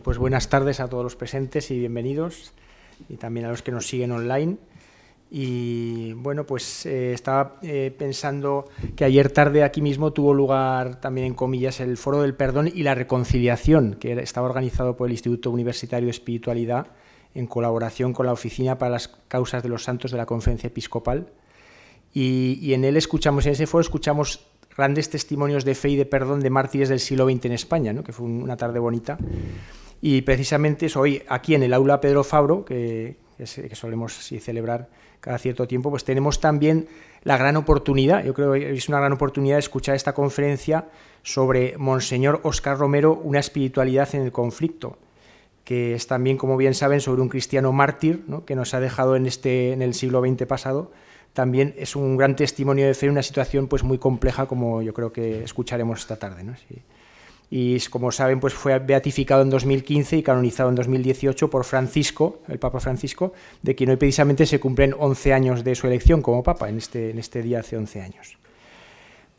pues buenas tardes a todos los presentes y bienvenidos, y también a los que nos siguen online. Y bueno, pues eh, estaba eh, pensando que ayer tarde aquí mismo tuvo lugar también, en comillas, el Foro del Perdón y la Reconciliación, que estaba organizado por el Instituto Universitario de Espiritualidad en colaboración con la Oficina para las Causas de los Santos de la Conferencia Episcopal. Y, y en él escuchamos, en ese foro escuchamos grandes testimonios de fe y de perdón de mártires del siglo XX en España, ¿no? que fue una tarde bonita. Y precisamente hoy, aquí en el aula Pedro Fabro, que, solemos celebrar cada cierto tiempo, pues tenemos también la gran oportunidad, yo creo que es una gran oportunidad escuchar esta conferencia sobre Monseñor Oscar Romero, una espiritualidad en el conflicto, que es también, como bien saben, sobre un cristiano mártir que nos ha dejado en, este, en el siglo XX pasado, también es un gran testimonio de fe en una situación pues muy compleja como yo creo que escucharemos esta tarde. ¿no? Y como saben, pues fue beatificado en 2015 y canonizado en 2018 por Francisco, el Papa Francisco, de quien hoy precisamente se cumplen 11 años de su elección como Papa, en este, en este día hace 11 años.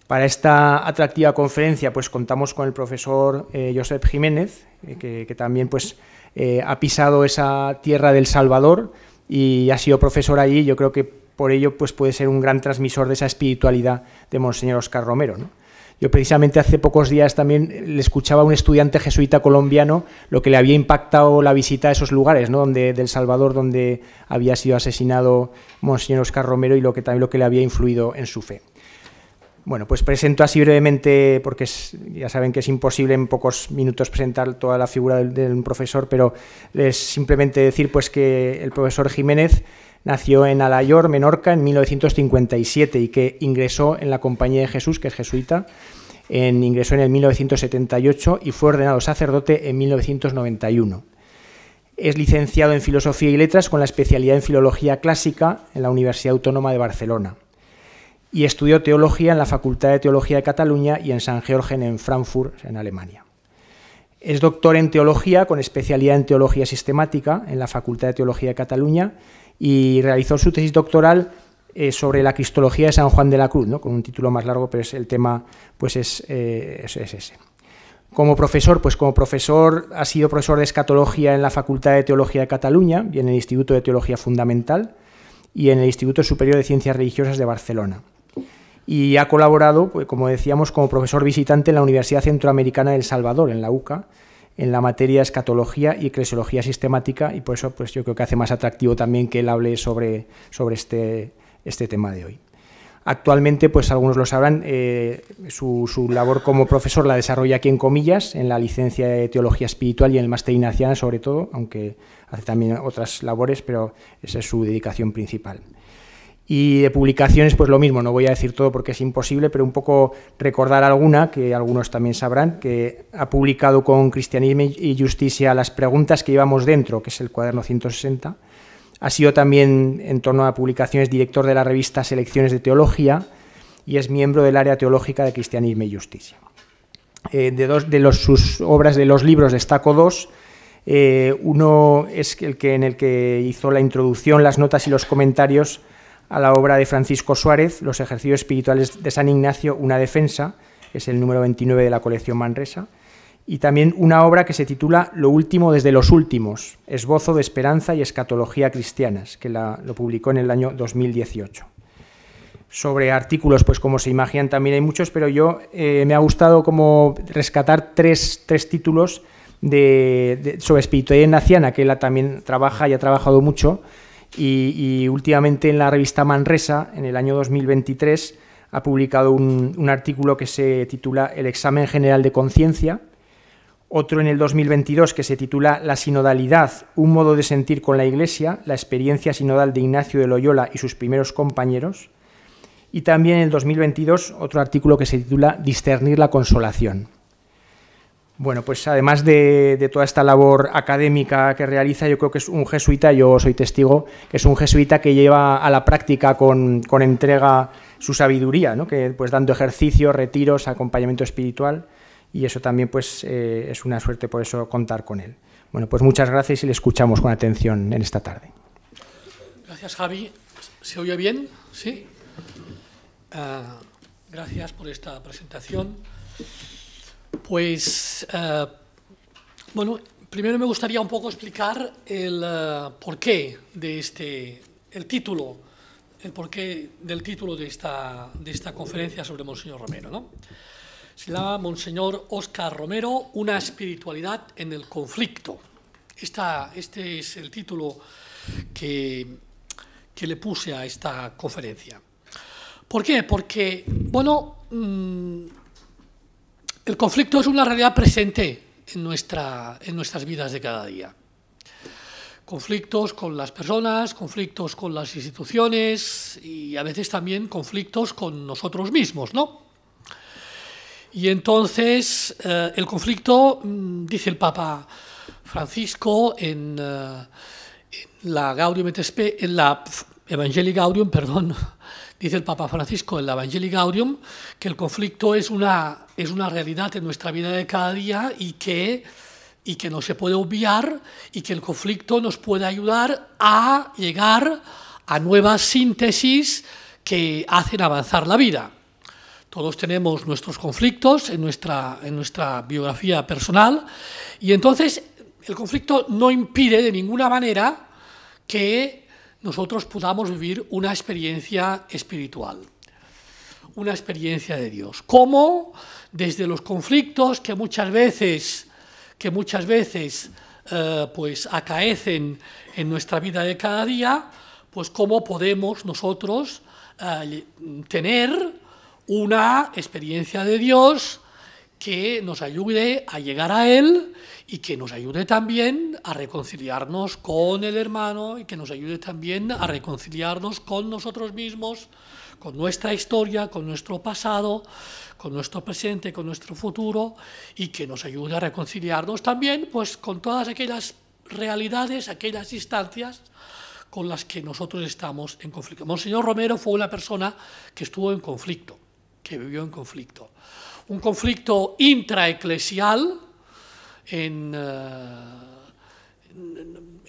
Para esta atractiva conferencia, pues contamos con el profesor eh, Josep Jiménez, eh, que, también pues, eh, ha pisado esa tierra del Salvador y ha sido profesor allí. Yo creo que por ello pues puede ser un gran transmisor de esa espiritualidad de Monseñor Oscar Romero. Yo precisamente hace pocos días también eh, le escuchaba a un estudiante jesuita colombiano lo que le había impactado la visita a esos lugares, Donde, del Salvador, donde había sido asesinado Monseñor Oscar Romero y lo que también lo que le había influido en su fe. Bueno, pues presento así brevemente, porque ya saben que es imposible en pocos minutos presentar toda la figura del, un profesor, pero les simplemente decir pues que el profesor Jiménez nació en Alayor, Menorca, en 1957 y que ingresó en la Compañía de Jesús, que es jesuita, en, ingresó en el 1978 y fue ordenado sacerdote en 1991. Es licenciado en Filosofía y Letras con la especialidad en Filología Clásica en la Universidad Autónoma de Barcelona y estudió teología en la Facultad de Teología de Cataluña y en San Georgen en Frankfurt, en Alemania. Es doctor en teología con especialidad en teología sistemática en la Facultad de Teología de Cataluña y realizó su tesis doctoral eh, sobre la cristología de San Juan de la Cruz, ¿no? con un título más largo, pero el tema pues eh, es, es ese. Como profesor, pues como profesor ha sido profesor de escatología en la Facultad de Teología de Cataluña y en el Instituto de Teología Fundamental y en el Instituto Superior de Ciencias Religiosas de Barcelona y ha colaborado, pues, como decíamos, como profesor visitante en la Universidad Centroamericana del Salvador, en la UCA, en la materia escatología y eclesiología sistemática y por eso pues, yo creo que hace más atractivo también que él hable sobre, sobre este, este tema de hoy. Actualmente, pues algunos lo sabrán, eh, su, labor como profesor la desarrolla aquí en comillas, en la licencia de Teología Espiritual y en el Máster Ignaciana sobre todo, aunque hace también otras labores, pero esa es su dedicación principal. Y de publicaciones, pues lo mismo, no voy a decir todo porque es imposible, pero un poco recordar alguna, que algunos también sabrán, que ha publicado con Cristianismo y Justicia las preguntas que llevamos dentro, que es el cuaderno 160. Ha sido también, en torno a publicaciones, director de la revista Selecciones de Teología y es miembro del área teológica de Cristianismo y Justicia. Eh, de dos, de sus obras de los libros destaco dos. Eh, uno es el que, en el que hizo la introducción, las notas y los comentarios a la obra de Francisco Suárez, Los ejercicios espirituales de San Ignacio, una defensa, es el número 29 de la colección Manresa, y también una obra que se titula Lo último desde los últimos, esbozo de esperanza y escatología cristianas, que la, lo publicó en el año 2018. Sobre artículos, pues como se imaginan también hay muchos, pero yo eh, me ha gustado como rescatar tres, títulos de, sobre espiritualidad naciana, que él también trabaja y ha trabajado mucho, y, últimamente en la revista Manresa, en el año 2023, ha publicado un, un artículo que se titula El examen general de conciencia, otro en el 2022 que se titula La sinodalidad, un modo de sentir con la Iglesia, la experiencia sinodal de Ignacio de Loyola y sus primeros compañeros, y también en el 2022 otro artículo que se titula Discernir la consolación. Bueno, pues además de, toda esta labor académica que realiza, yo creo que es un jesuita, yo soy testigo, que es un jesuita que lleva a la práctica con, entrega su sabiduría, ¿no? que pues dando ejercicio, retiros, acompañamiento espiritual, y eso también pues eh, es una suerte por eso contar con él. Bueno, pues muchas gracias y le escuchamos con atención en esta tarde. Gracias, Javi. ¿Se oye bien? Sí. Ah, gracias por esta presentación. Pues, eh, bueno, primero me gustaría un poco explicar el eh, porqué de este, el título, el porqué del título de esta, de esta conferencia sobre Monseñor Romero. ¿no? Se llama Monseñor Oscar Romero, una espiritualidad en el conflicto. este es el título que, que le puse a esta conferencia. ¿Por qué? Porque, bueno, mm, el conflicto es una realidad presente en, nuestras vidas de cada día. Conflictos con las personas, conflictos con las instituciones y a veces también conflictos con nosotros mismos, ¿no? Y entonces eh, el conflicto, mm, dice el Papa Francisco en, eh, la Gaudium et en la Evangelii Gaudium, perdón, Dice el Papa Francisco en la Evangelii Gaudium que el conflicto es una, es una realidad en nuestra vida de cada día y que, y que no se puede obviar y que el conflicto nos puede ayudar a llegar a nuevas síntesis que hacen avanzar la vida. Todos tenemos nuestros conflictos en nuestra, en nuestra biografía personal y entonces el conflicto no impide de ninguna manera que nosotros podamos vivir una experiencia espiritual, una experiencia de Dios. ¿Cómo? Desde los conflictos que muchas veces, que muchas veces eh, pues acaecen en nuestra vida de cada día, pues cómo podemos nosotros eh, tener una experiencia de Dios que nos ayude a llegar a Él y que nos ayude también a reconciliarnos con el hermano y que nos ayude también a reconciliarnos con nosotros mismos, con nuestra historia, con nuestro pasado, con nuestro presente, con nuestro futuro y que nos ayude a reconciliarnos también pues con todas aquellas realidades, aquellas instancias con las que nosotros estamos en conflicto. Monseñor Romero fue una persona que estuvo en conflicto, que vivió en conflicto un conflicto intraeclesial en, eh,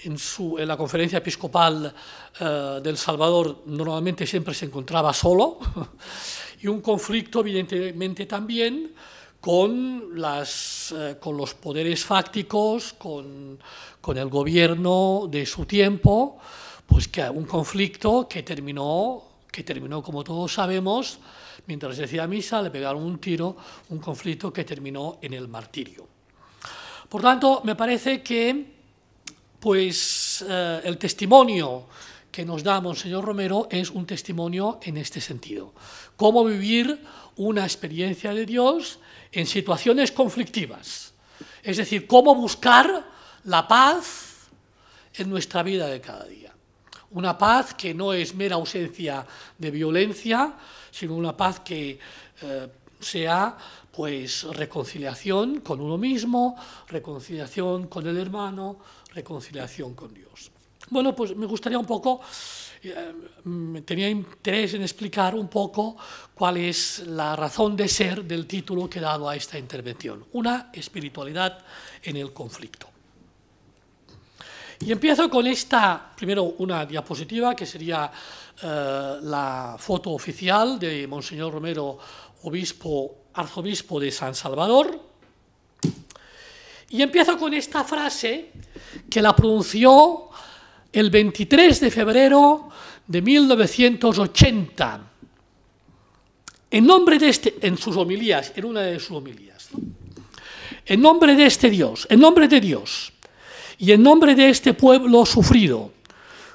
en, la conferencia episcopal eh, del Salvador normalmente siempre se encontraba solo, y un conflicto evidentemente también con, las, eh, con los poderes fácticos, con, el gobierno de su tiempo, pues que un conflicto que terminó, que terminó como todos sabemos, Mientras decía misa, le pegaron un tiro, un conflicto que terminó en el martirio. Por tanto, me parece que pues, eh, el testimonio que nos da Monseñor Romero es un testimonio en este sentido. Cómo vivir una experiencia de Dios en situaciones conflictivas. Es decir, cómo buscar la paz en nuestra vida de cada día. Una paz que no es mera ausencia de violencia, sino una paz que eh, sea pues reconciliación con uno mismo, reconciliación con el hermano, reconciliación con Dios. Bueno, pues me gustaría un poco, eh, tenía interés en explicar un poco cuál es la razón de ser del título que he dado a esta intervención, una espiritualidad en el conflicto. Y empiezo con esta, primero una diapositiva que sería eh, la foto oficial de Monseñor Romero, obispo, arzobispo de San Salvador. Y empiezo con esta frase que la pronunció el 23 de febrero de 1980, en nombre de este, en sus homilías, en una de sus homilías, en nombre de este Dios, en nombre de Dios, y en nombre de este pueblo sufrido,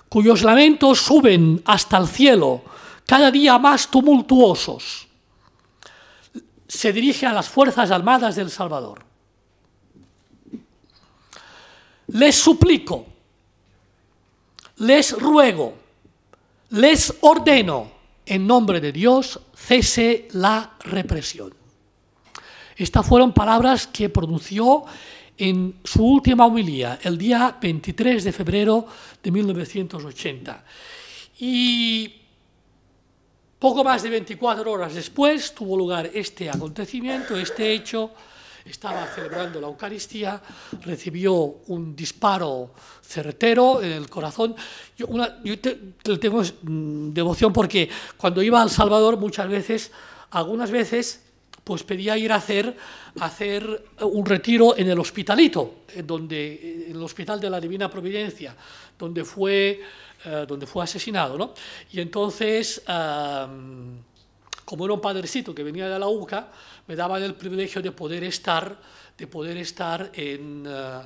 cuyos lamentos suben hasta el cielo, cada día más tumultuosos, se dirige a las Fuerzas Armadas del Salvador. Les suplico, les ruego, les ordeno, en nombre de Dios, cese la represión. Estas fueron palabras que pronunció en su última humilía, el día 23 de febrero de 1980. Y poco más de 24 horas después tuvo lugar este acontecimiento, este hecho. Estaba celebrando la Eucaristía, recibió un disparo certero en el corazón. Yo, una, tengo mm, devoción porque cuando iba al Salvador muchas veces, algunas veces pues pedía ir a hacer, hacer un retiro en el hospitalito, en donde, el hospital de la Divina Providencia, donde fue, eh, donde fue asesinado. Y entonces, como era un padrecito que venía de la UCA, me daban el privilegio de poder estar, de poder estar en... Eh,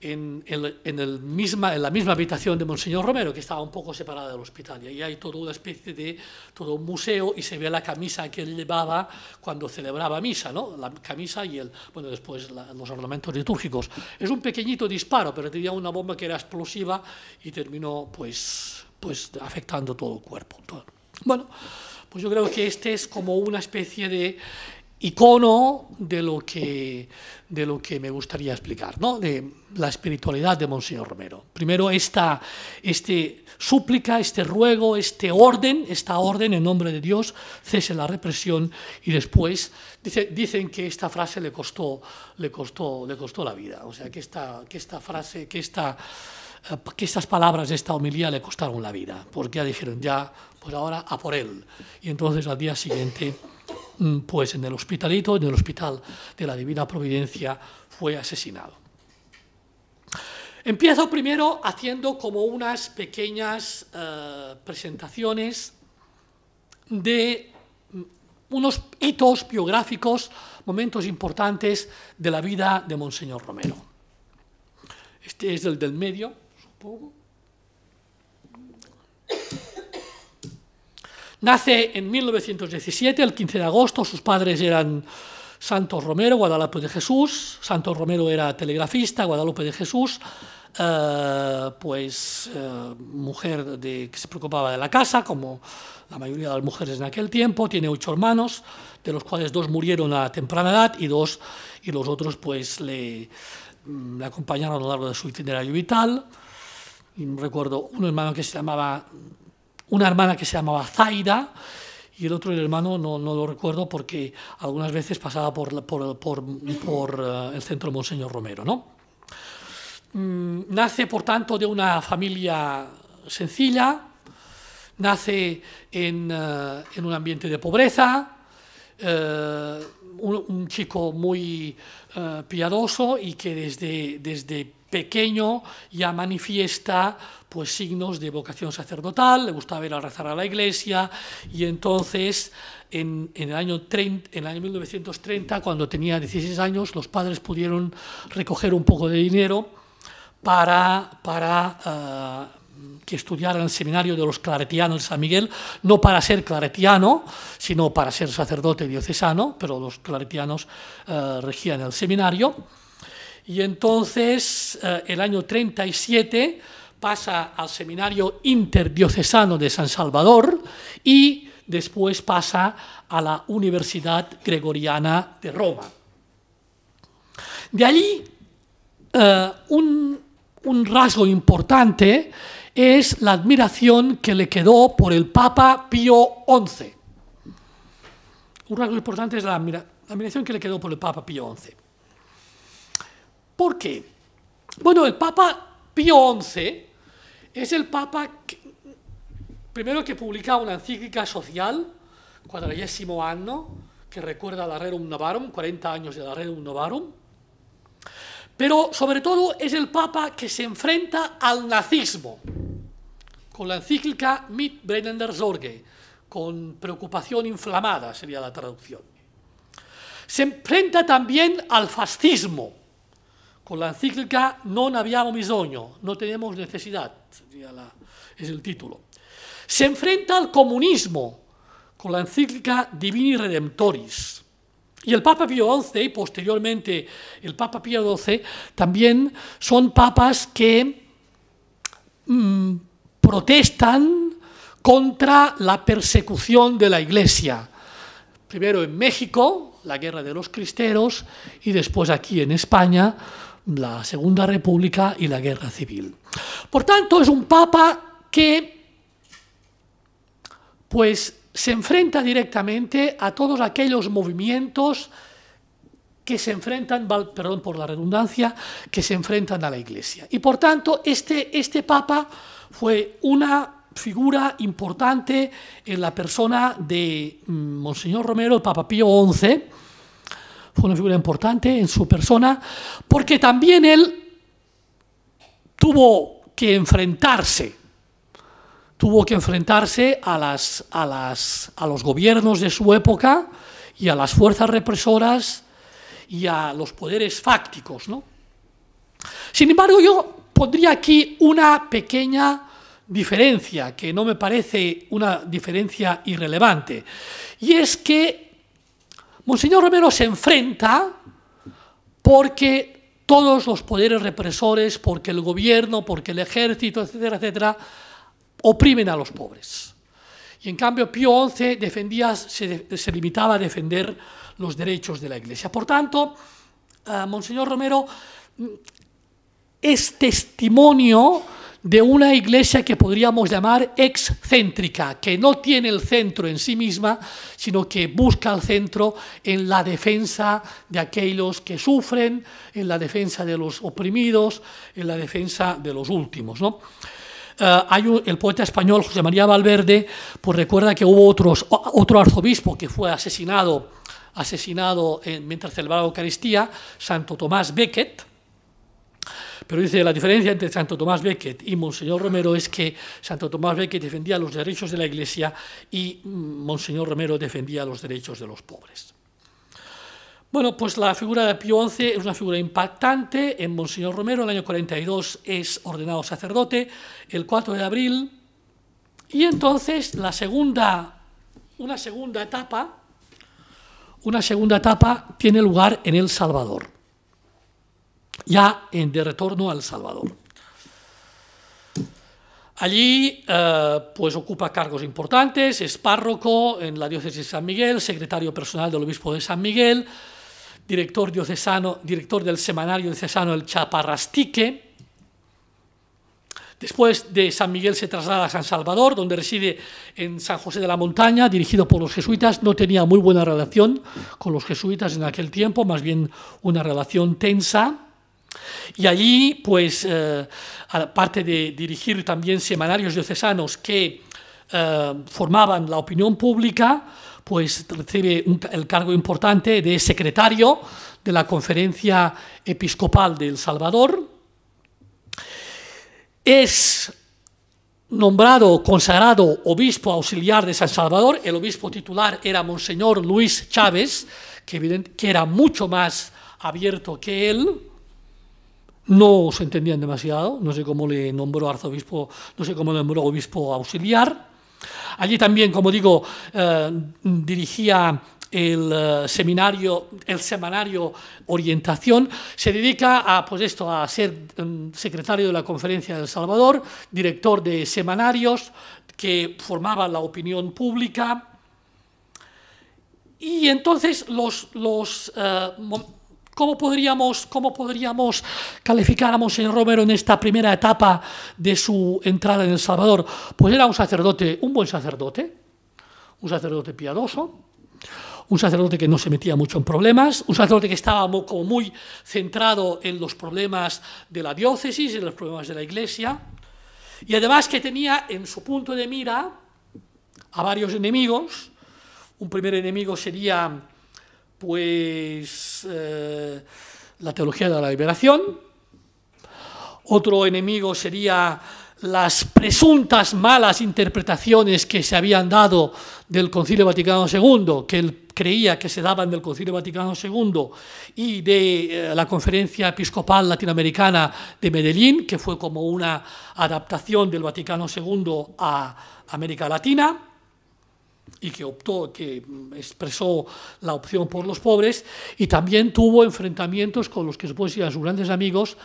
en, el misma, en la misma habitación de Monseñor Romero, que estaba un poco separada del hospital. Y ahí hay toda una especie de, todo un museo y se ve la camisa que él llevaba cuando celebraba misa, ¿no? La camisa y el, bueno, después los ornamentos litúrgicos. Es un pequeñito disparo, pero tenía una bomba que era explosiva y terminó, pues, pues afectando todo el cuerpo. Bueno, pues yo creo que este es como una especie de icono de lo que, de lo que me gustaría explicar, de la espiritualidad de Monseñor Romero. Primero, esta este súplica, este ruego, este orden, esta orden en nombre de Dios, cese la represión y después dicen que esta frase le costó, le, costó, le costó la vida. O sea, que esta, que esta frase, que, esta, que estas palabras, de esta homilía le costaron la vida, porque ya dijeron, ya, pues ahora a por él. Y entonces al día siguiente Mm, pues en el hospitalito, en el hospital de la Divina Providencia, fue asesinado. Empiezo primero haciendo como unas pequeñas eh, presentaciones de mm, unos hitos biográficos, momentos importantes de la vida de Monseñor Romero. Este es el del medio, supongo. Nace en 1917, el 15 de agosto, sus padres eran Santos Romero, Guadalupe de Jesús, Santos Romero era telegrafista, Guadalupe de Jesús, eh, pues eh, mujer de, que se preocupaba de la casa, como la mayoría de las mujeres en aquel tiempo, tiene ocho hermanos, de los cuales dos murieron a temprana edad y, dos, y los otros pues le, mm, acompañaron a lo largo de su itinerario vital. Y recuerdo un hermano que se llamaba una hermana que se llamaba Zaida, y el otro, el hermano, no, no lo recuerdo porque algunas veces pasaba por, por, por, eh, el centro Monseñor Romero. ¿no? Mm, nace, por tanto, de una familia sencilla, nace en, eh, un ambiente de pobreza, eh, un, chico muy piadoso y que desde, desde pequeño ya manifiesta pues signos de vocación sacerdotal, le gustaba ir a rezar a la iglesia y entonces en, el año en año 1930, cuando tenía 16 años, los padres pudieron recoger un poco de dinero para, para eh, que estudiara el seminario de los claretianos de San Miguel, no para ser claretiano, sino para ser sacerdote diocesano, pero los claretianos eh, regían el seminario. Y entonces, eh, el año 37, pasa al Seminario Interdiocesano de San Salvador y después pasa a la Universidad Gregoriana de Roma. De allí, eh, un, un rasgo importante es la admiración que le quedó por el Papa Pío XI. Un rasgo importante es la, admiración que le quedó por el Papa Pío XI. ¿Por qué? Bueno, el Papa Pío XI es el Papa primero que publica una encíclica social, cuadragésimo año, que recuerda la Rerum Novarum, 40 años de la Rerum Novarum, pero sobre todo es el Papa que se enfrenta al nazismo, con la encíclica Mit Brennender Sorge, con preocupación inflamada sería la traducción. Se enfrenta también al fascismo, con la encíclica Non abbiamo bisogno, no tenemos necesidad, es el título. Se enfrenta al comunismo con la encíclica Divini Redemptoris. Y el Papa Pío XI y posteriormente el Papa Pío XII también son papas que mm, protestan contra la persecución de la Iglesia. Primero en México, la guerra de los cristeros, y después aquí en España, la Segunda República y la Guerra Civil. Por tanto, es un papa que pues se enfrenta directamente a todos aquellos movimientos que se enfrentan, perdón por la redundancia, que se enfrentan a la Iglesia. Y por tanto, este, este Papa fue una figura importante en la persona de mm, Monseñor Romero, el Papa Pío XI, una figura importante en su persona, porque también él tuvo que enfrentarse, tuvo que enfrentarse a, las, a, las, a los gobiernos de su época y a las fuerzas represoras y a los poderes fácticos. Sin embargo, yo pondría aquí una pequeña diferencia, que no me parece una diferencia irrelevante, y es que Monseñor Romero se enfrenta porque todos los poderes represores, porque el gobierno, porque el ejército, etcétera, etcétera, oprimen a los pobres. Y en cambio Pío XI defendía, se, limitaba a defender los derechos de la Iglesia. Por tanto, eh, Monseñor Romero mm, es testimonio de una iglesia que podríamos llamar excéntrica, que no tiene el centro en sí misma, sino que busca el centro en la defensa de aquellos que sufren, en la defensa de los oprimidos, en la defensa de los últimos. Eh, hay el poeta español José María Valverde, pues recuerda que hubo otros, otro arzobispo que fue asesinado, asesinado mientras celebraba la Eucaristía, Santo Tomás Becket, pero dice, la diferencia entre Santo Tomás Becket y Monseñor Romero es que Santo Tomás Becket defendía los derechos de la Iglesia y mm, Monseñor Romero defendía los derechos de los pobres. Bueno, pues la figura de Pío XI es una figura impactante. En Monseñor Romero, en el año 42, es ordenado sacerdote, el 4 de abril. Y entonces, la segunda, una segunda etapa, una segunda etapa tiene lugar en El Salvador ya en, de retorno al Salvador. Allí eh, pues ocupa cargos importantes, es párroco en la diócesis de San Miguel, secretario personal del obispo de San Miguel, director, diocesano, director del semanario diocesano El Chaparrastique. Después de San Miguel se traslada a San Salvador, donde reside en San José de la Montaña, dirigido por los jesuitas. No tenía muy buena relación con los jesuitas en aquel tiempo, más bien una relación tensa. Y allí, pues, eh, aparte de dirigir también semanarios diocesanos que eh, formaban la opinión pública, pues recibe el cargo importante de secretario de la Conferencia Episcopal de El Salvador. Es nombrado consagrado obispo auxiliar de San Salvador. El obispo titular era Monseñor Luis Chávez, que, que era mucho más abierto que él no se entendían demasiado, no sé cómo le nombró arzobispo, no sé cómo le nombró obispo auxiliar. Allí también, como digo, eh, dirigía el eh, seminario, el semanario Orientación, se dedica a, pues esto, a ser mm, secretario de la Conferencia del El Salvador, director de semanarios que formaba la opinión pública. Y entonces los, eh, ¿Cómo podríamos, cómo podríamos calificar a Monseñor Romero en esta primera etapa de su entrada en El Salvador? Pues era un sacerdote, un buen sacerdote, un sacerdote piadoso, un sacerdote que no se metía mucho en problemas, un sacerdote que estaba muy centrado en los problemas de la diócesis, en los problemas de la iglesia, y además que tenía en su punto de mira a varios enemigos. Un primer enemigo sería pues eh, la teología de la liberación, otro enemigo sería las presuntas malas interpretaciones que se habían dado del Concilio Vaticano II, que él creía que se daban del Concilio Vaticano II y de eh, la Conferencia Episcopal Latinoamericana de Medellín, que fue como una adaptación del Vaticano II a América Latina y que optó, que expresó la opción por los pobres, y también tuvo enfrentamientos con los que supuestamente eran sus grandes amigos,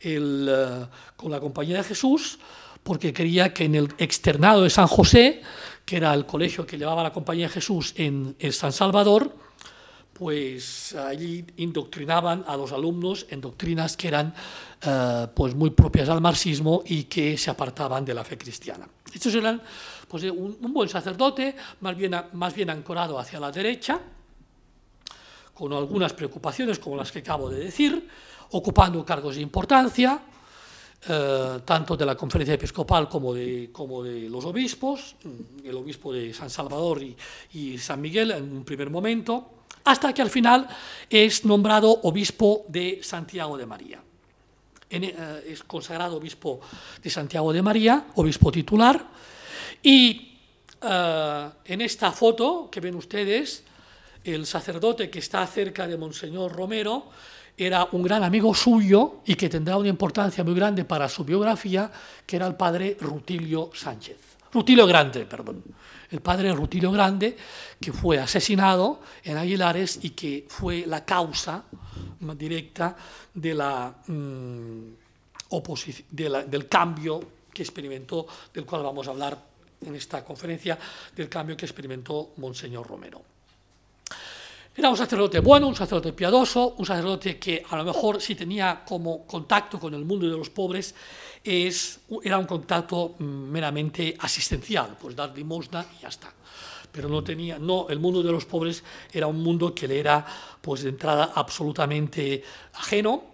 eh, con la Compañía de Jesús, porque creía que en el externado de San José, que era el colegio que llevaba la Compañía de Jesús en, San Salvador, pues allí indoctrinaban a los alumnos en doctrinas que eran eh, pues muy propias al marxismo y que se apartaban de la fe cristiana. Estos eran pues, eh, un, buen sacerdote, más bien, más ancorado hacia la derecha, con algunas preocupaciones como las que acabo de decir, ocupando cargos de importancia, eh, tanto de la conferencia episcopal como de, los obispos, mm, el obispo de San Salvador y, San Miguel en un primer momento, hasta que al final es nombrado obispo de Santiago de María. Eh, es consagrado obispo de Santiago de María, obispo titular, y eh, en esta foto que ven ustedes, el sacerdote que está cerca de Monseñor Romero era un gran amigo suyo y que tendrá una importancia muy grande para su biografía, que era el padre Rutilio Sánchez. Rutilio Grande, perdón. El padre Rutilio Grande, que fue asesinado en Aguilares y que fue la causa directa mm, del cambio que experimentó, del cual vamos a hablar en esta conferencia del cambio que experimentó Monseñor Romero. Era un sacerdote bueno, un sacerdote piadoso, un sacerdote que a lo mejor si tenía como contacto con el mundo de los pobres, es, era un contacto mm, meramente asistencial, pues dar limosna y ya está. Pero no tenía, no, el mundo de los pobres era un mundo que le era pues de entrada absolutamente ajeno,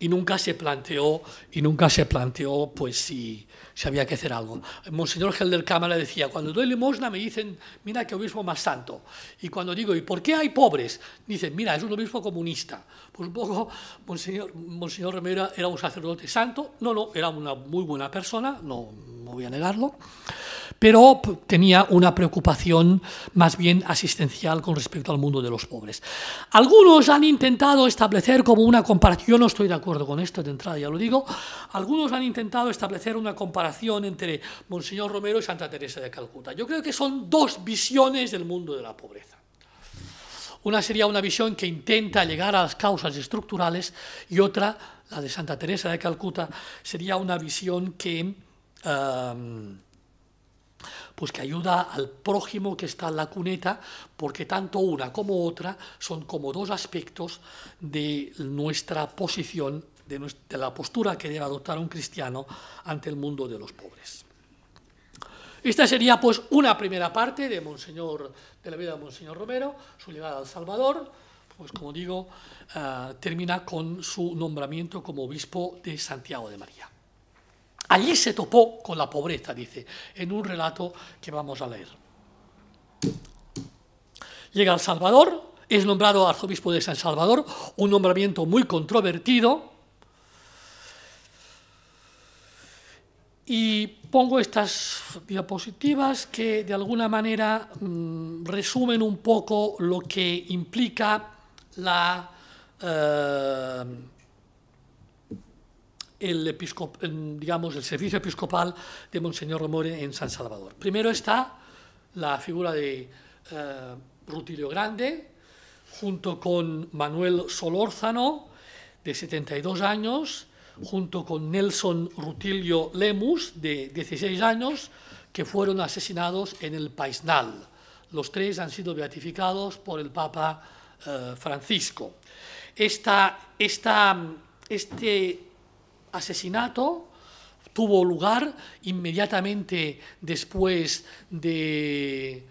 y nunca se planteó, y nunca se planteó pues si, se había que hacer algo. El Monseñor Gelder Cámara decía, cuando doy limosna me dicen, mira que obispo más santo. Y cuando digo, ¿y por qué hay pobres? Dicen, mira, es un obispo comunista pues un poco, Monseñor, Romero era un sacerdote santo, no, no, era una muy buena persona, no, no voy a negarlo, pero tenía una preocupación más bien asistencial con respecto al mundo de los pobres. Algunos han intentado establecer como una comparación, yo no estoy de acuerdo con esto de entrada, ya lo digo, algunos han intentado establecer una comparación entre Monseñor Romero y Santa Teresa de Calcuta. Yo creo que son dos visiones del mundo de la pobreza. Una sería una visión que intenta llegar a las causas estructurales y otra, la de Santa Teresa de Calcuta, sería una visión que, em, pues que ayuda al prójimo que está en la cuneta, porque tanto una como otra son como dos aspectos de nuestra posición, de la postura que debe adoptar un cristiano ante el mundo de los pobres. Esta sería pues una primera parte de Monseñor, de la vida de Monseñor Romero, su llegada al Salvador, pues como digo, eh, termina con su nombramiento como obispo de Santiago de María. Allí se topó con la pobreza, dice, en un relato que vamos a leer. Llega al Salvador, es nombrado arzobispo de San Salvador, un nombramiento muy controvertido, Y pongo estas diapositivas que de alguna manera mm, resumen un poco lo que implica la, eh, el, digamos, el servicio episcopal de Monseñor Romore en San Salvador. Primero está la figura de eh, Rutilio Grande, junto con Manuel Solórzano, de 72 años, junto con Nelson Rutilio Lemus, de 16 años, que fueron asesinados en el Paisnal. Los tres han sido beatificados por el Papa eh, Francisco. este asesinato tuvo lugar inmediatamente después de,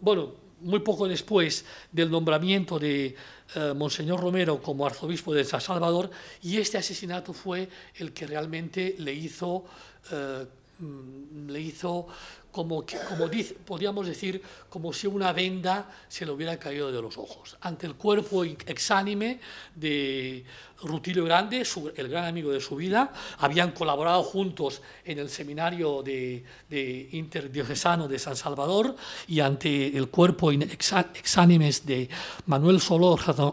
bueno, muy poco después del nombramiento de eh, Monseñor Romero como arzobispo de San Salvador y este asesinato fue el que realmente le hizo eh, Mm, le hizo como, como podríamos decir, como si una venda se le hubiera caído de los ojos. Ante el cuerpo exánime de Rutilio Grande, el gran amigo de su vida, habían colaborado juntos en el seminario de, interdiocesano de San Salvador, y ante el cuerpo exánimes de Manuel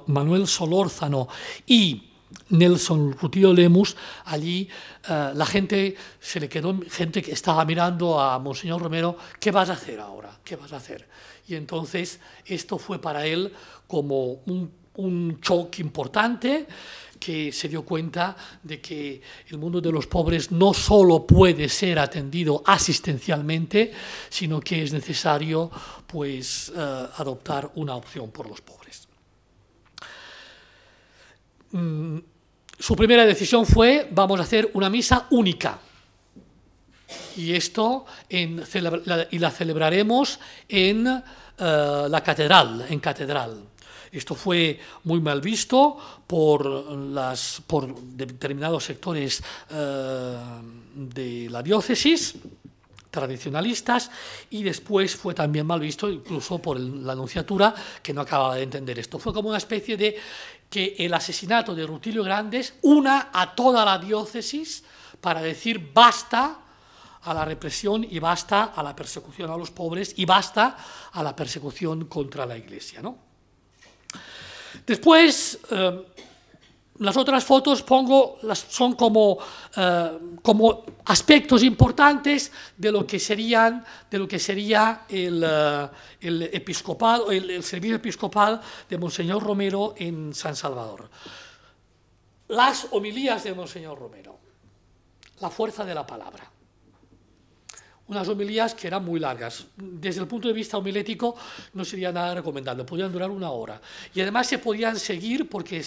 Manuel Solórzano y Nelson Rutilio Lemus, allí eh, la gente se le quedó, gente que estaba mirando a Monseñor Romero, ¿qué vas a hacer ahora? ¿Qué vas a hacer? Y entonces esto fue para él como un, shock importante que se dio cuenta de que el mundo de los pobres no solo puede ser atendido asistencialmente, sino que es necesario pues, eh, adoptar una opción por los pobres. Mm, su primera decisión fue, vamos a hacer una misa única. Y esto la, y la celebraremos en eh, la catedral, en catedral. Esto fue muy mal visto por, las, por determinados sectores eh, de la diócesis tradicionalistas y después fue también mal visto incluso por la nunciatura que no acababa de entender esto. Fue como una especie de que el asesinato de Rutilio Grandes una a toda la diócesis para decir basta a la represión y basta a la persecución a los pobres y basta a la persecución contra la Iglesia. ¿no? Después, eh, las otras fotos pongo, son como, eh, como aspectos importantes de lo que, serían, de lo que sería el, eh, episcopal, el servicio episcopal de Monseñor Romero en San Salvador. Las homilías de Monseñor Romero, la fuerza de la palabra unas homilías que eran muy largas. Desde el punto de vista homilético no sería nada recomendable, podían durar una hora. Y además se podían seguir porque,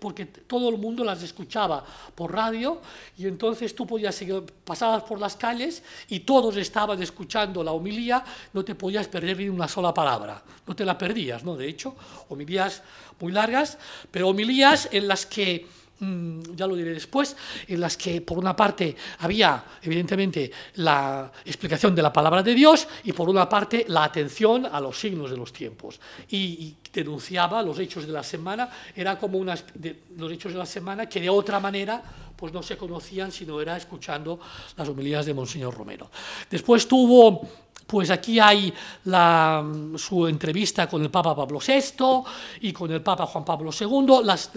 porque todo el mundo las escuchaba por radio y entonces tú podías seguir, pasabas por las calles y todos estaban escuchando la homilía, no te podías perder ni una sola palabra, no te la perdías, ¿no? De hecho, homilías muy largas, pero homilías en las que Mm, ya lo diré después, en las que por una parte había evidentemente la explicación de la palabra de Dios y por una parte la atención a los signos de los tiempos. Y, denunciaba los hechos de la semana, era como los hechos de la semana que de otra manera pues no se conocían, sino era escuchando las homilías de Monseñor Romero. Después tuvo pues aquí hay la, mm, su entrevista con el Papa Pablo VI y con el Papa Juan Pablo II. Las,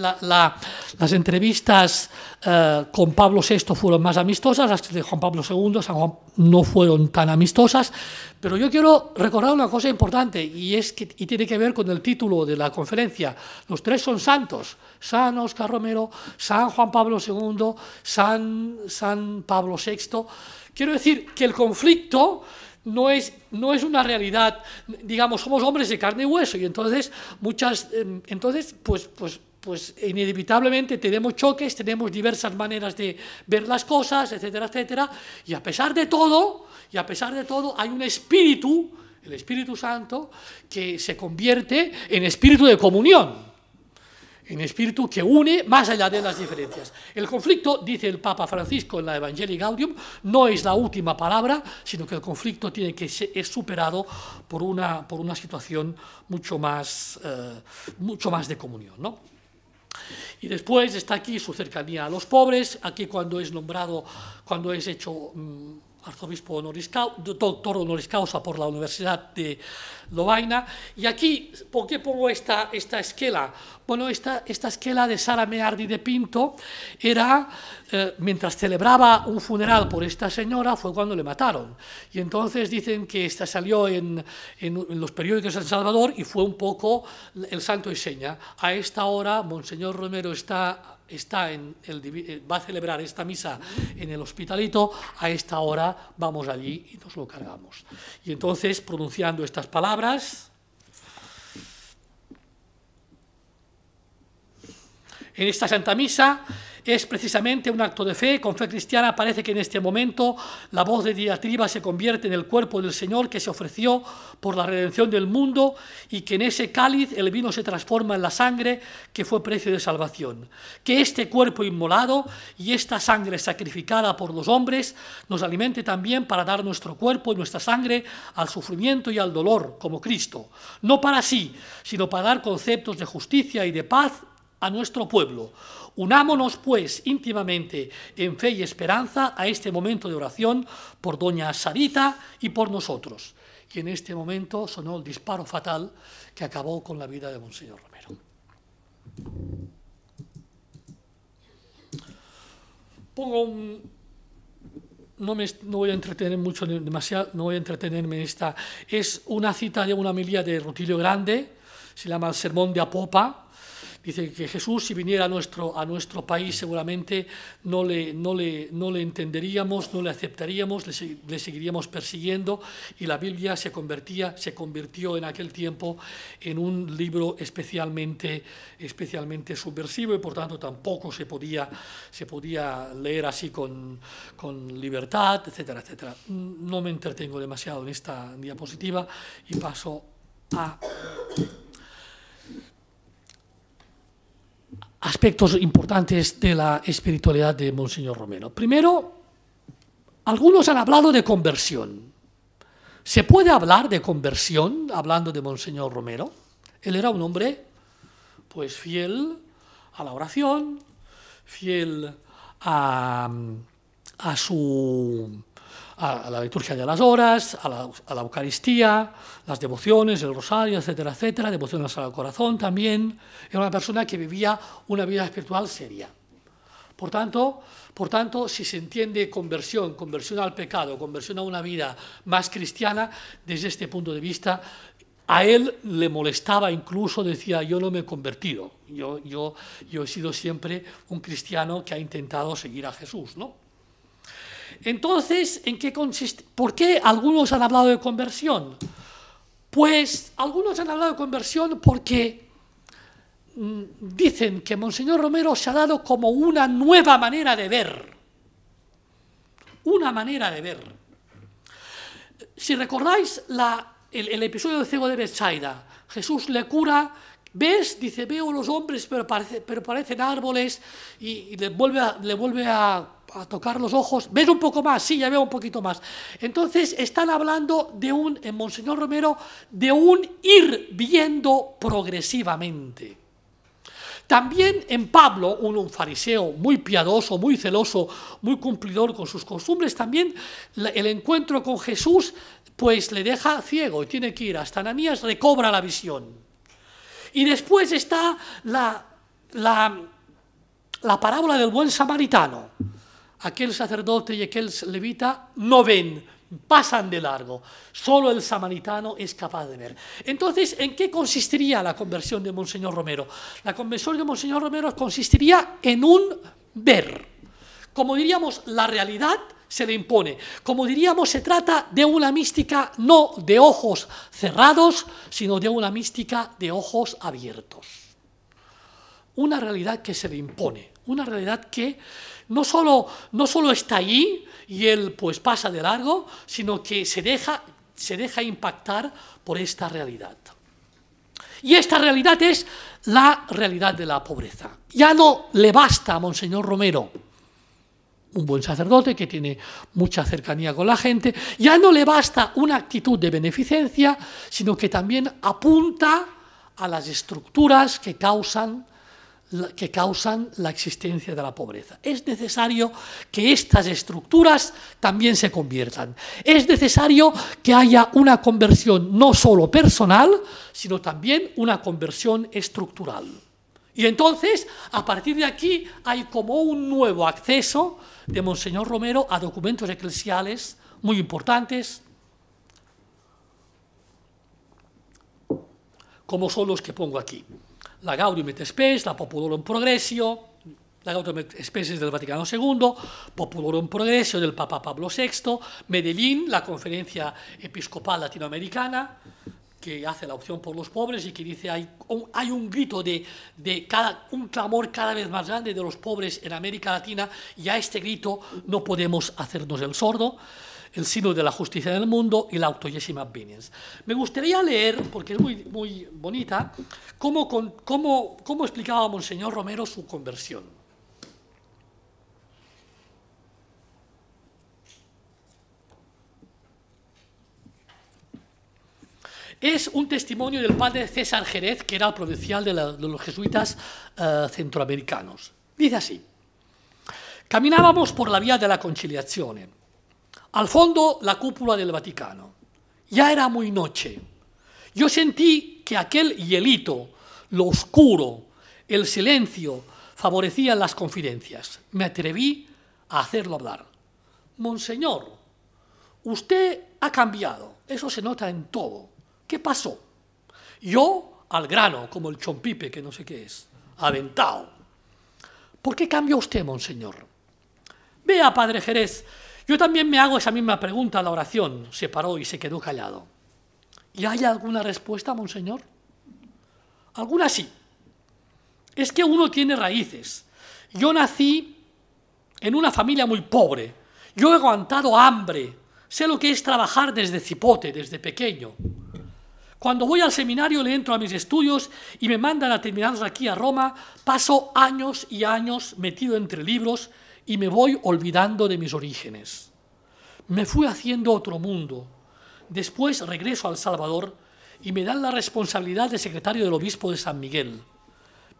entrevistas eh, con Pablo VI fueron más amistosas, las de Juan Pablo II no fueron tan amistosas. Pero yo quiero recordar una cosa importante y, es que, y tiene que ver con el título de la conferencia. Los tres son santos, San Oscar Romero, San Juan Pablo II San, San Pablo VI. Quiero decir que el conflicto no es, no es una realidad, digamos, somos hombres de carne y hueso y entonces muchas, em, entonces pues, pues, pues inevitablemente tenemos choques, tenemos diversas maneras de ver las cosas, etcétera, etcétera, y a pesar de todo, y a pesar de todo hay un espíritu, el Espíritu Santo, que se convierte en espíritu de comunión en espíritu que une más allá de las diferencias. El conflicto, dice el Papa Francisco en la Evangelii Gaudium, no es la última palabra, sino que el conflicto tiene que ser es superado por una, por una situación mucho más, eh, mucho más de comunión. Y después está aquí su cercanía a los pobres, aquí cuando es nombrado, cuando es hecho... Mm, arzobispo honoris doctor honoris causa por la Universidad de Lovaina. Y aquí, ¿por qué pongo esta, esta esquela? Bueno, esta, esta esquela de Sara Meardi de Pinto era, eh, mientras celebraba un funeral por esta señora, fue cuando le mataron. Y entonces dicen que esta salió en, los periódicos de San Salvador y fue un poco el santo enseña. A esta hora, Monseñor Romero está está en el, eh, va a celebrar esta misa en el hospitalito, a esta hora vamos allí y nos lo cargamos. Y entonces, pronunciando estas palabras, en esta Santa Misa es precisamente un acto de fe. Con fe cristiana parece que en este momento la voz de diatriba se convierte en el cuerpo del Señor que se ofreció por la redención del mundo y que en ese cáliz el vino se transforma en la sangre que fue precio de salvación. Que este cuerpo inmolado y esta sangre sacrificada por los hombres nos alimente también para dar nuestro cuerpo y nuestra sangre al sufrimiento y al dolor como Cristo. No para sí, sino para dar conceptos de justicia y de paz a nuestro pueblo, Unámonos, pues, íntimamente en fe y esperanza a este momento de oración por doña Sarita y por nosotros. Y en este momento sonó el disparo fatal que acabó con la vida de Monseñor Romero. Pongo no, voy a entretener mucho, demasiado, no voy a entretenerme en esta. Es una cita de una homilía de Rutilio Grande, se llama El Sermón de Apopa, Dice que Jesús, si viniera a nuestro, a nuestro país, seguramente no le, no, le, no le entenderíamos, no le aceptaríamos, le, seguiríamos persiguiendo, y la Biblia se, convertía, se convirtió en aquel tiempo en un libro especialmente, especialmente subversivo y por tanto tampoco se podía, se podía leer así con, con libertad, etcétera, etcétera. No me entretengo demasiado en esta diapositiva y paso a aspectos importantes de la espiritualidad de Monseñor Romero. Primero, algunos han hablado de conversión. ¿Se puede hablar de conversión hablando de Monseñor Romero? Él era un hombre pues fiel a la oración, fiel a, a su a, la liturgia de las horas, a la, Eucaristía, las devociones, el rosario, etcétera, etcétera, devociones al corazón también. Era una persona que vivía una vida espiritual seria. Por tanto, por tanto, si se entiende conversión, conversión al pecado, conversión a una vida más cristiana, desde este punto de vista, a él le molestaba incluso, decía, yo no me he convertido, yo, yo, yo he sido siempre un cristiano que ha intentado seguir a Jesús, ¿no? Entonces, ¿en qué consiste? ¿Por qué algunos han hablado de conversión? Pues algunos han hablado de conversión porque mm, dicen que Monseñor Romero se ha dado como una nueva manera de ver. Una manera de ver. Si recordáis el, episodio de ciego de Bethsaida, Jesús le cura ¿Ves? Dice, veo los hombres, pero, parecen árboles, y, le vuelve a a tocar los ojos, ves un poco más, sí, ya veo un poquito más. Entonces están hablando de un, en Monseñor Romero, de un ir viendo progresivamente. También en Pablo, un, fariseo muy piadoso, muy celoso, muy cumplidor con sus costumbres, también el encuentro con Jesús pues le deja ciego y tiene que ir hasta Ananías, recobra la visión. Y después está la, la, la parábola del buen samaritano aquel sacerdote y aquel levita no ven, pasan de largo. Solo el samaritano es capaz de ver. Entonces, ¿en qué consistiría la conversión de Monseñor Romero? La conversión de Monseñor Romero consistiría en un ver. Como diríamos, la realidad se le impone. Como diríamos, se trata de una mística no de ojos cerrados, sino de una mística de ojos abiertos. Una realidad que se le impone, una realidad que no solo, no solo está allí y él pues pasa de largo, sino que se deja, se deja impactar por esta realidad. Y esta realidad es la realidad de la pobreza. Ya no le basta a Monseñor Romero, un buen sacerdote que tiene mucha cercanía con la gente, ya no le basta una actitud de beneficencia, sino que también apunta a las estructuras que causan que causan la existencia de la pobreza. Es necesario que estas estructuras también se conviertan. Es necesario que haya una conversión no solo personal, sino también una conversión estructural. Y entonces, a partir de aquí, hay como un nuevo acceso de Monseñor Romero a documentos eclesiales muy importantes, como son los que pongo aquí la Gaudium et Spes, la Populorum Progressio, la Gaudium et Spes del Vaticano II, Populorum Progressio del Papa Pablo VI, Medellín, la Conferencia Episcopal Latinoamericana, que hace la opción por los pobres y que dice hay un, hay un grito de, cada, un clamor cada vez más grande de los pobres en América Latina y a este grito no podemos hacernos el sordo. El siglo de la justicia del mundo y la autoyesima Me gustaría leer, porque es muy, muy bonita, cómo, cómo, cómo explicaba Monseñor Romero su conversión. Es un testimonio del padre César Jerez, que era el provincial de, los jesuitas eh, centroamericanos. Dice así, caminábamos por la vía de la conciliación. Al fondo la cúpula del Vaticano. Ya era muy noche. Yo sentí que aquel hielito, lo oscuro, el silencio, favorecían las confidencias. Me atreví a hacerlo hablar. Monseñor, usted ha cambiado. Eso se nota en todo. ¿Qué pasó? Yo al grano, como el chompipe, que no sé qué es, aventado. ¿Por qué cambió usted, monseñor? Vea, padre Jerez, yo también me hago esa misma pregunta a la oración. Se paró y se quedó callado. ¿Y hay alguna respuesta, monseñor? Alguna sí. Es que uno tiene raíces. Yo nací en una familia muy pobre. Yo he aguantado hambre. Sé lo que es trabajar desde cipote, desde pequeño. Cuando voy al seminario, le entro a mis estudios y me mandan a terminarlos aquí a Roma, paso años y años metido entre libros y me voy olvidando de mis orígenes. Me fui haciendo otro mundo. Después regreso al Salvador y me dan la responsabilidad de secretario del obispo de San Miguel.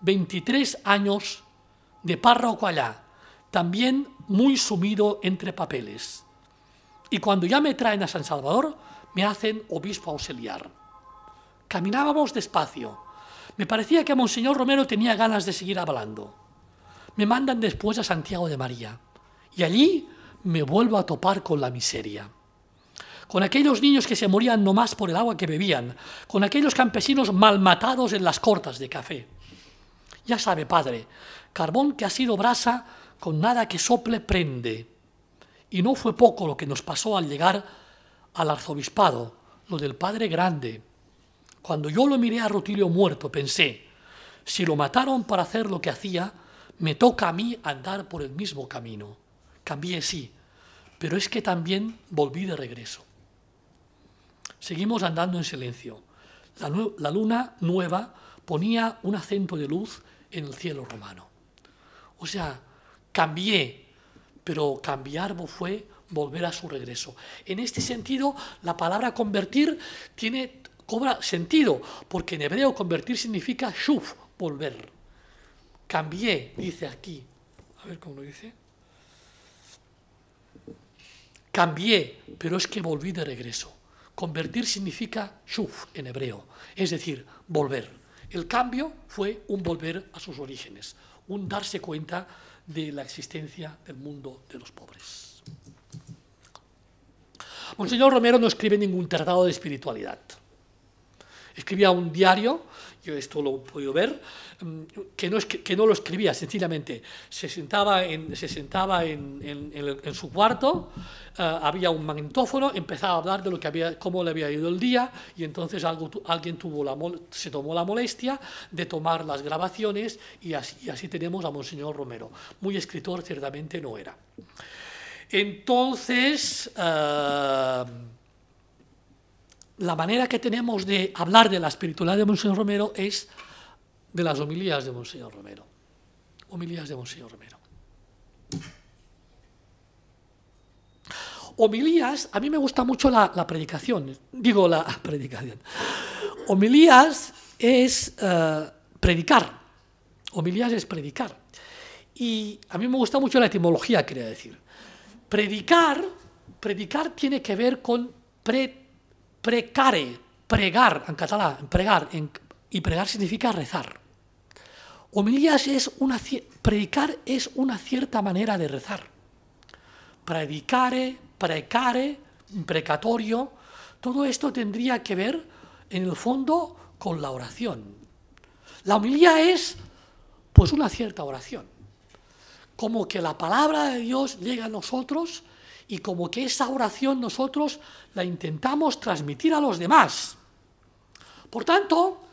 23 años de párroco allá, también muy sumido entre papeles. Y cuando ya me traen a San Salvador, me hacen obispo auxiliar. Caminábamos despacio. Me parecía que Monseñor Romero tenía ganas de seguir hablando me mandan después a Santiago de María y allí me vuelvo a topar con la miseria con aquellos niños que se morían nomás por el agua que bebían, con aquellos campesinos malmatados en las cortas de café. Ya sabe, padre, carbón que ha sido brasa, con nada que sople prende. Y no fue poco lo que nos pasó al llegar al arzobispado, lo del padre grande. Cuando yo lo miré a Rutilio muerto, pensé, si lo mataron para hacer lo que hacía, me toca a mí andar por el mismo camino. Cambié sí, pero es que también volví de regreso. Seguimos andando en silencio. La, luna nueva ponía un acento de luz en el cielo romano. O sea, cambié, pero cambiar fue volver a su regreso. En este sentido, la palabra convertir tiene, cobra sentido, porque en hebreo convertir significa shuf, volver. Cambié, dice aquí. A ver cómo lo dice. Cambié, pero es que volví de regreso. Convertir significa shuf en hebreo, es decir, volver. El cambio fue un volver a sus orígenes, un darse cuenta de la existencia del mundo de los pobres. Monseñor Romero no escribe ningún tratado de espiritualidad. Escribía un diario, yo esto lo he podido ver, Mm, que no, que no lo escribía, sencillamente. Se sentaba en, se sentaba en, su cuarto, eh, había un magnetófono, empezaba a hablar de lo que había, cómo le había ido el día, y entonces algo, alguien tuvo se tomó la molestia de tomar las grabaciones, y así, así tenemos a Monseñor Romero. Muy escritor, ciertamente no era. Entonces, eh, la manera que tenemos de hablar de la espiritualidad de Monseñor Romero es de las homilías de Monseñor Romero. Homilías de Monseñor Romero. Homilías, a mí me gusta mucho la, predicación, digo la predicación. Homilías es eh, predicar, homilías es predicar. Y a mí me gusta mucho la etimología, quería decir. Predicar, predicar tiene que ver con precare, pregar en catalán, pregar, en y pregar significa rezar. es una predicar es una cierta manera de rezar. Predicare, precare, precatorio, todo esto tendría que ver en el fondo con la oración. La homilía es pues una cierta oración. Como que la palabra de Dios llega a nosotros y como que esa oración nosotros la intentamos transmitir a los demás. Por tanto,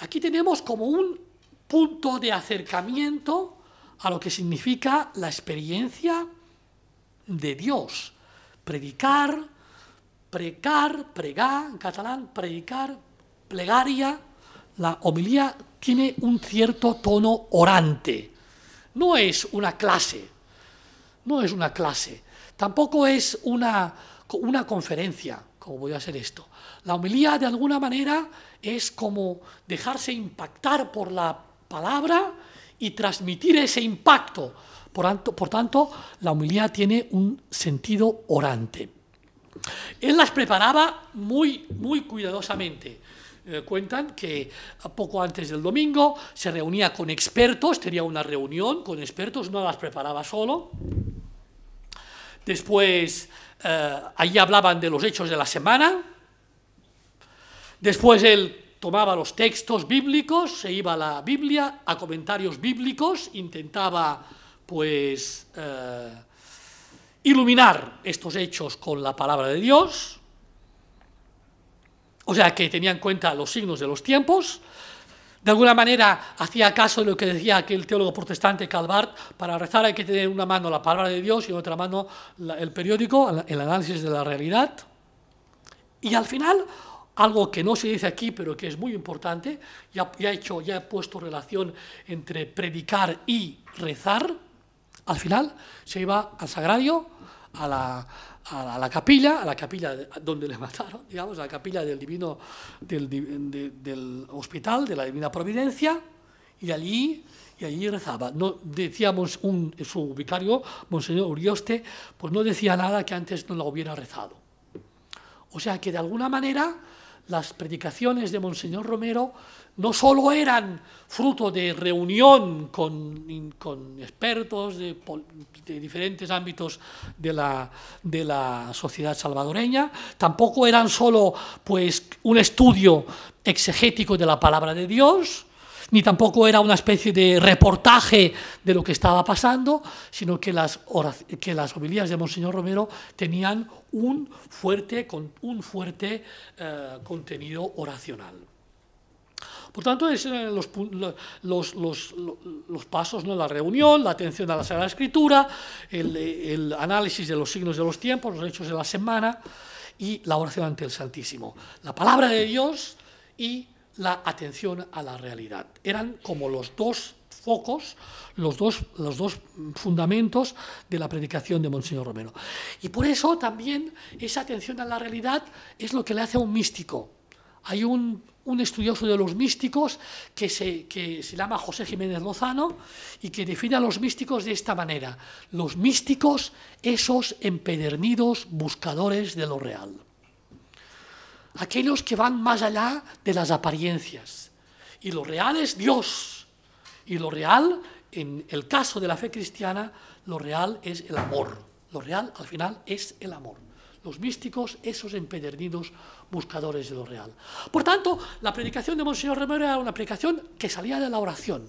Aquí tenemos como un punto de acercamiento a lo que significa la experiencia de Dios. Predicar, precar, pregar, en catalán, predicar, plegaria, la homilía tiene un cierto tono orante. No es una clase, no es una clase, tampoco es una, una conferencia, como voy a hacer esto. La homilía, de alguna manera, es como dejarse impactar por la palabra y transmitir ese impacto. Por tanto, la humildad tiene un sentido orante. Él las preparaba muy, muy cuidadosamente. Eh, cuentan que poco antes del domingo se reunía con expertos, tenía una reunión con expertos, no las preparaba solo. Después, eh, ahí allí hablaban de los hechos de la semana, Después él tomaba los textos bíblicos, se iba a la Biblia, a comentarios bíblicos, intentaba pues eh, iluminar estos hechos con la palabra de Dios, o sea que tenía en cuenta los signos de los tiempos, de alguna manera hacía caso de lo que decía aquel teólogo protestante Calvart, para rezar hay que tener una mano la palabra de Dios y otra mano el periódico, el análisis de la realidad, y al final algo que no se dice aquí, pero que es muy importante. Ya, he, hecho, ya he puesto relación entre predicar y rezar. Al final se iba al sagrario, a la, a la, capilla, a la capilla donde le mataron, digamos, a la capilla del divino, del, hospital, de la divina providencia, y allí y allí rezaba. No, decíamos su vicario, Monseñor Urioste, pues no decía nada que antes no lo hubiera rezado. O sea que de alguna manera las predicaciones de Monseñor Romero no solo eran fruto de reunión con, expertos de, diferentes ámbitos de la, sociedad salvadoreña, tampoco eran solo pues, un estudio exegético de la palabra de Dios, ni tampoco era una especie de reportaje de lo que estaba pasando, sino que las, que las de Monseñor Romero tenían un fuerte, un fuerte eh, contenido oracional. Por tanto, es, eh, los, pasos, ¿no? la reunión, la atención a la Sagrada Escritura, el, el análisis de los signos de los tiempos, los hechos de la semana y la oración ante el Santísimo. La palabra de Dios y la atención a la realidad. Eran como los dos focos, los dos, los dos fundamentos de la predicación de Monseñor Romero. Y por eso también esa atención a la realidad es lo que le hace a un místico. Hay un, estudioso de los místicos que se, que se llama José Jiménez Lozano y que define a los místicos de esta manera. Los místicos, esos empedernidos buscadores de lo real aquellos que van más allá de las apariencias. Y lo real es Dios. Y lo real, en el caso de la fe cristiana, lo real es el amor. Lo real al final es el amor. Los místicos, esos empedernidos buscadores de lo real. Por tanto, la predicación de Monseñor Romero era una predicación que salía de la oración.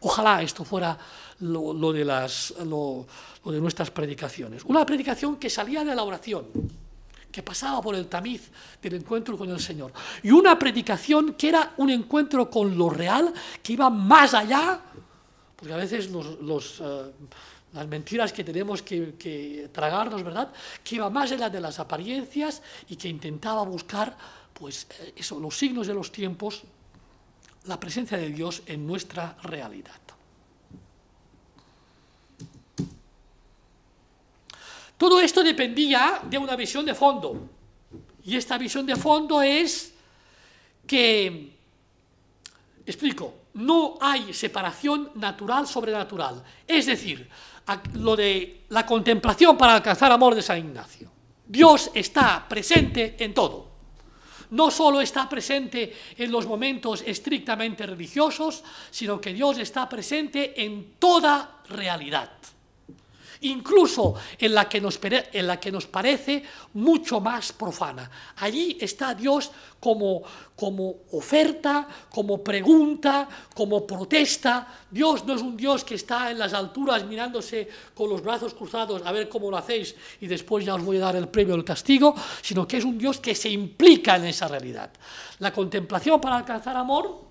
Ojalá esto fuera lo, de, las, lo de nuestras predicaciones. Una predicación que salía de la oración que pasaba por el tamiz del encuentro con el Señor. Y una predicación que era un encuentro con lo real, que iba más allá, porque a veces eh, las mentiras que tenemos que, tragarnos, ¿verdad? Que iba más allá de las apariencias y que intentaba buscar, pues, eh, los signos de los tiempos, la presencia de Dios en nuestra realidad. Todo esto dependía de una visión de fondo. Y esta visión de fondo es que, explico, no hay separación natural-sobrenatural. Es decir, lo de la contemplación para alcanzar amor de San Ignacio. Dios está presente en todo. No solo está presente en los momentos estrictamente religiosos, sino que Dios está presente en toda realidad incluso en la, que nos, en la que nos parece mucho más profana. Allí está Dios como, como oferta, como pregunta, como protesta. Dios no es un Dios que está en las alturas mirándose con los brazos cruzados a ver cómo lo hacéis y después ya os voy a dar el premio o el castigo, sino que es un Dios que se implica en esa realidad. La contemplación para alcanzar amor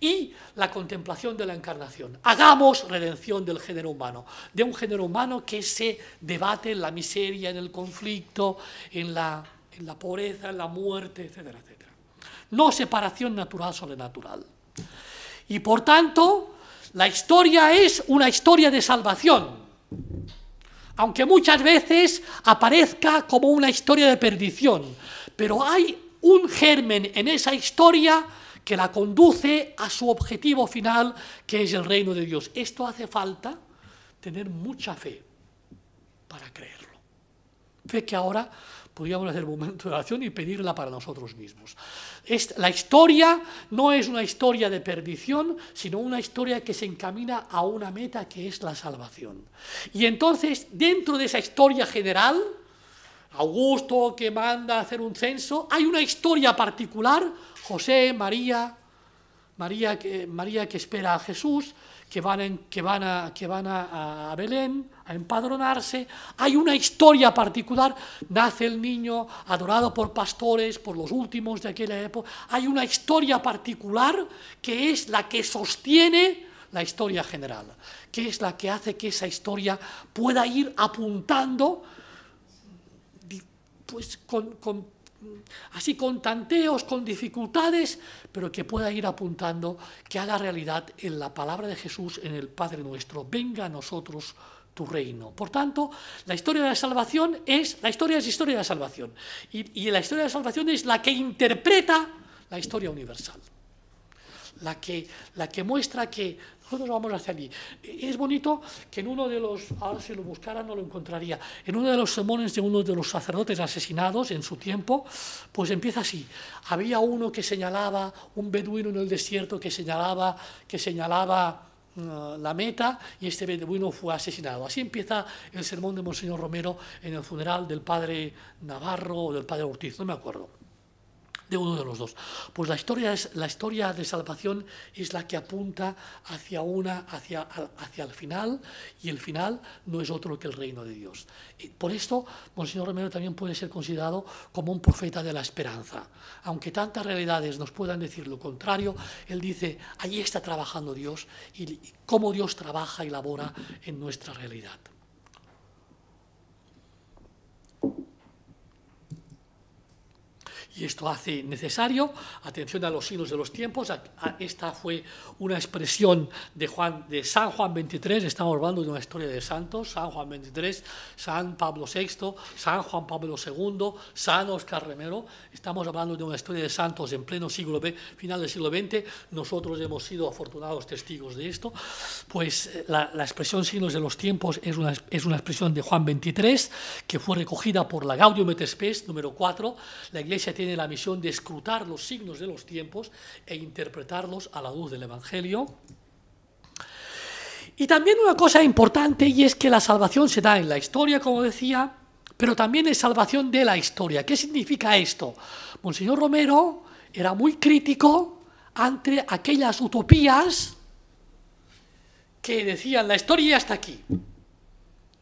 y la contemplación de la encarnación. Hagamos redención del género humano, de un género humano que se debate en la miseria, en el conflicto, en la, pobreza, en la muerte, etcétera, etcétera. No separación natural sobre natural. Y por tanto, la historia es una historia de salvación, aunque muchas veces aparezca como una historia de perdición, pero hay un germen en esa historia que la conduce a su objetivo final, que es el reino de Dios. Esto hace falta tener mucha fe para creerlo. Fe que ahora podríamos hacer un momento de oración y pedirla para nosotros mismos. la historia no es una historia de perdición, sino una historia que se encamina a una meta que es la salvación. Y entonces, dentro de esa historia general, Augusto que manda hacer un censo, hay una historia particular José, María, María que, María que espera a Jesús, que van, que van, a, que van a, Belén a empadronarse. Hay una historia particular, nace el niño adorado por pastores, por los últimos de aquella época. Hay una historia particular que es la que sostiene la historia general, que es la que hace que esa historia pueda ir apuntando pues, con, con así con tanteos, con dificultades, pero que pueda ir apuntando, que haga realidad en la palabra de Jesús, en el Padre nuestro, venga a nosotros tu reino. Por tanto, la historia de la salvación es, la historia es historia de la salvación, y, la historia de la salvación es la que interpreta la historia universal, la que, la que muestra que nosotros vamos hacia allí. Es bonito que en uno de los, ahora si lo buscara no lo encontraría, en uno de los sermones de uno de los sacerdotes asesinados en su tiempo, pues empieza así. Había uno que señalaba, un beduino en el desierto que señalaba, que señalaba mm, la meta y este beduino fue asesinado. Así empieza el sermón de Monseñor Romero en el funeral del padre Navarro o del padre Ortiz, no me acuerdo de uno de los dos. Pues la historia, es, la historia de salvación es la que apunta hacia una, hacia, hacia el final, y el final no es otro que el reino de Dios. Y por esto, Monseñor Romero también puede ser considerado como un profeta de la esperanza. Aunque tantas realidades nos puedan decir lo contrario, él dice, ahí está trabajando Dios y cómo Dios trabaja y labora en nuestra realidad. Y esto hace necesario atención a los signos de los tiempos. Esta fue una expresión de, Juan, de San Juan 23, estamos hablando de una historia de santos, San Juan 23, San Pablo VI, San Juan Pablo II, San Oscar Remero. Estamos hablando de una historia de santos en pleno siglo XX, final del siglo XX. Nosotros hemos sido afortunados testigos de esto. Pues eh, la, expresión signos de los tiempos es una, es una expresión de Juan 23 que fue recogida por la Gaudium et Spes número 4. La Iglesia tiene la misión de escrutar los signos de los tiempos e interpretarlos a la luz del Evangelio. Y también una cosa importante y es que la salvación se da en la historia, como decía, pero también es salvación de la historia. ¿Qué significa esto? Monseñor Romero era muy crítico ante aquellas utopías que decían la historia ya está aquí.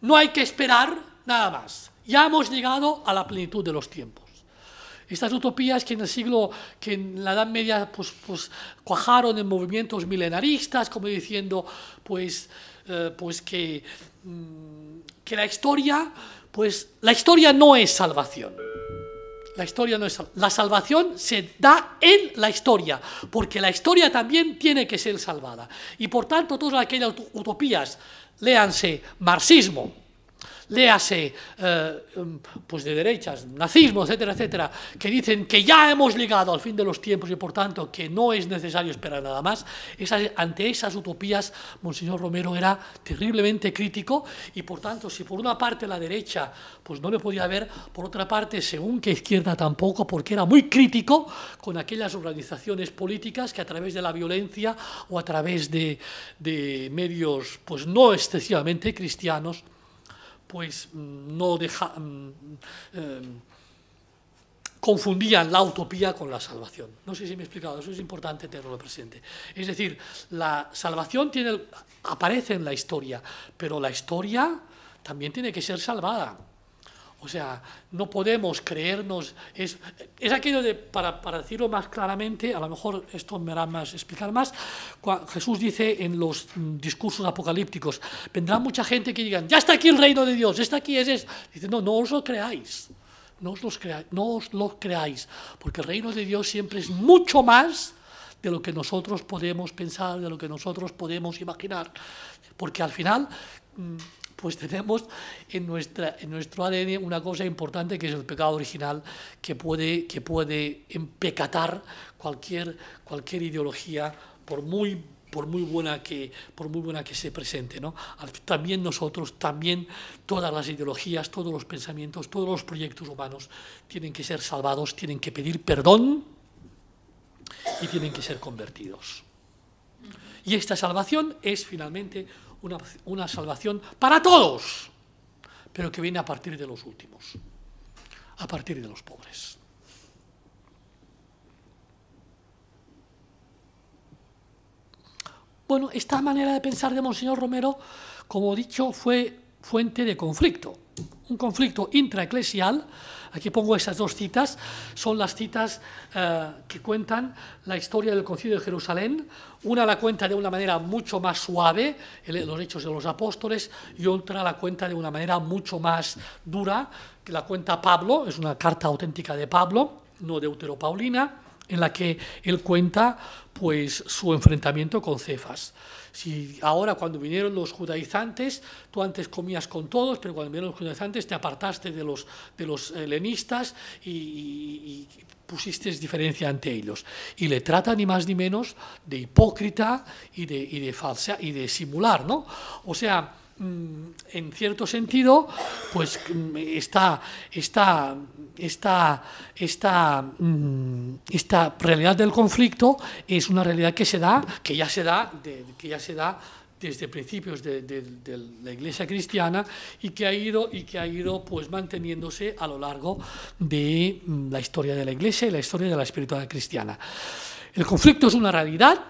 No hay que esperar nada más. Ya hemos llegado a la plenitud de los tiempos. Estas utopías que en el siglo, que en la Edad Media, pues, pues cuajaron en movimientos milenaristas, como diciendo, pues, eh, pues que, mm, que la historia, pues, la historia no es salvación. La historia no es la salvación se da en la historia, porque la historia también tiene que ser salvada. Y por tanto, todas aquellas utopías, léanse marxismo, léase, eh, em, pues de derechas, nazismo, etcétera, etcétera, que dicen que ya hemos llegado al fin de los tiempos y por tanto que no es necesario esperar nada más, ante esas utopías Monseñor Romero era terriblemente crítico y por tanto si por una parte la derecha pues no le podía ver, por otra parte según que izquierda tampoco, porque era muy crítico con aquellas organizaciones políticas que a través de la violencia o a través de, medios pues no excesivamente cristianos pues mm, no deja, mm, em, confundían la utopía con la salvación. No sé si me he explicado, eso es importante tenerlo presente. Es decir, la salvación aparece en la historia, pero la historia también tiene que ser salvada. O sea, no podemos creernos, es, es aquello de, para, para, decirlo más claramente, a lo mejor esto me hará más explicar más, Jesús dice en los mm, discursos apocalípticos, vendrá mucha gente que digan, ya está aquí el reino de Dios, está aquí, es, es. Dice, no, no os lo creáis, no os, no os lo creáis, porque el reino de Dios siempre es mucho más de lo que nosotros podemos pensar, de lo que nosotros podemos imaginar, porque al final mm, pues tenemos en, nuestra, en nuestro ADN una cosa importante que es el pecado original que puede, que puede empecatar cualquier, cualquier ideología por muy por muy buena que por muy buena que se presente ¿no? también nosotros también todas las ideologías todos los pensamientos todos los proyectos humanos tienen que ser salvados tienen que pedir perdón y tienen que ser convertidos y esta salvación es finalmente una, salvación para todos, pero que viene a partir de los últimos, a partir de los pobres. Bueno, esta manera de pensar de Monseñor Romero, como he dicho, fue fuente de conflicto, un conflicto intraeclesial Aquí pongo esas dos citas, son las citas eh, que cuentan la historia del concilio de Jerusalén. Una la cuenta de una manera mucho más suave, los hechos de los apóstoles, y otra la cuenta de una manera mucho más dura, que la cuenta Pablo, es una carta auténtica de Pablo, no paulina, en la que él cuenta pues, su enfrentamiento con Cefas. Si ahora cuando vinieron los judaizantes, tú antes comías con todos, pero cuando vinieron los judaizantes te apartaste de los, de los helenistas eh, y, pusiste diferencia ante ellos. Y le trata ni más ni menos de hipócrita y de, falsa y de simular, ¿no? O sea, Mm, en cierto sentido, pues esta, mm, esta, esta, esta, mm, esta realidad del conflicto es una realidad que se da, que ya se da, que ya se da desde principios de, la Iglesia cristiana y que ha ido y que ha ido pues manteniéndose a lo largo de la historia de la Iglesia y la historia de la espiritualidad cristiana. El conflicto es una realidad,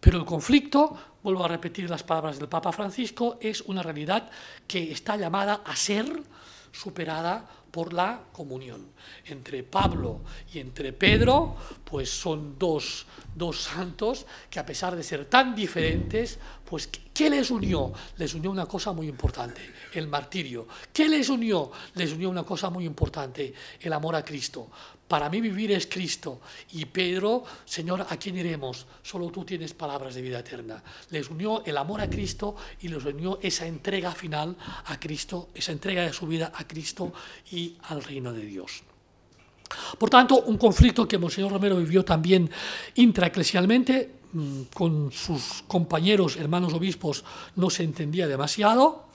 pero el conflicto vuelvo a repetir las palabras del Papa Francisco, es una realidad que está llamada a ser superada por la comunión. Entre Pablo y entre Pedro, pues son dos, dos santos que a pesar de ser tan diferentes, pues, ¿qué les unió? Les unió una cosa muy importante, el martirio. ¿Qué les unió? Les unió una cosa muy importante, el amor a Cristo. Para mí vivir es Cristo. Y Pedro, Señor, ¿a quién iremos? Solo tú tienes palabras de vida eterna. Les unió el amor a Cristo y les unió esa entrega final a Cristo, esa entrega de su vida a Cristo y al reino de Dios. Por tanto, un conflicto que Monseñor Romero vivió también intraeclesialmente, mm, con sus compañeros, hermanos obispos, no se entendía demasiado,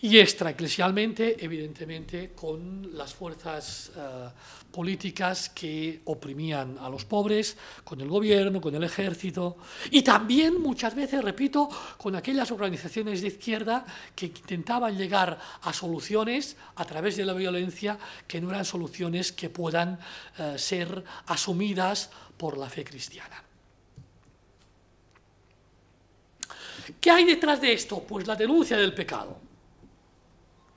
y extraeclesialmente, evidentemente, con las fuerzas eh, políticas que oprimían a los pobres, con el gobierno, con el ejército, y también muchas veces, repito, con aquellas organizaciones de izquierda que intentaban llegar a soluciones a través de la violencia que no eran soluciones que puedan eh, ser asumidas por la fe cristiana. ¿Qué hay detrás de esto? Pues la denuncia del pecado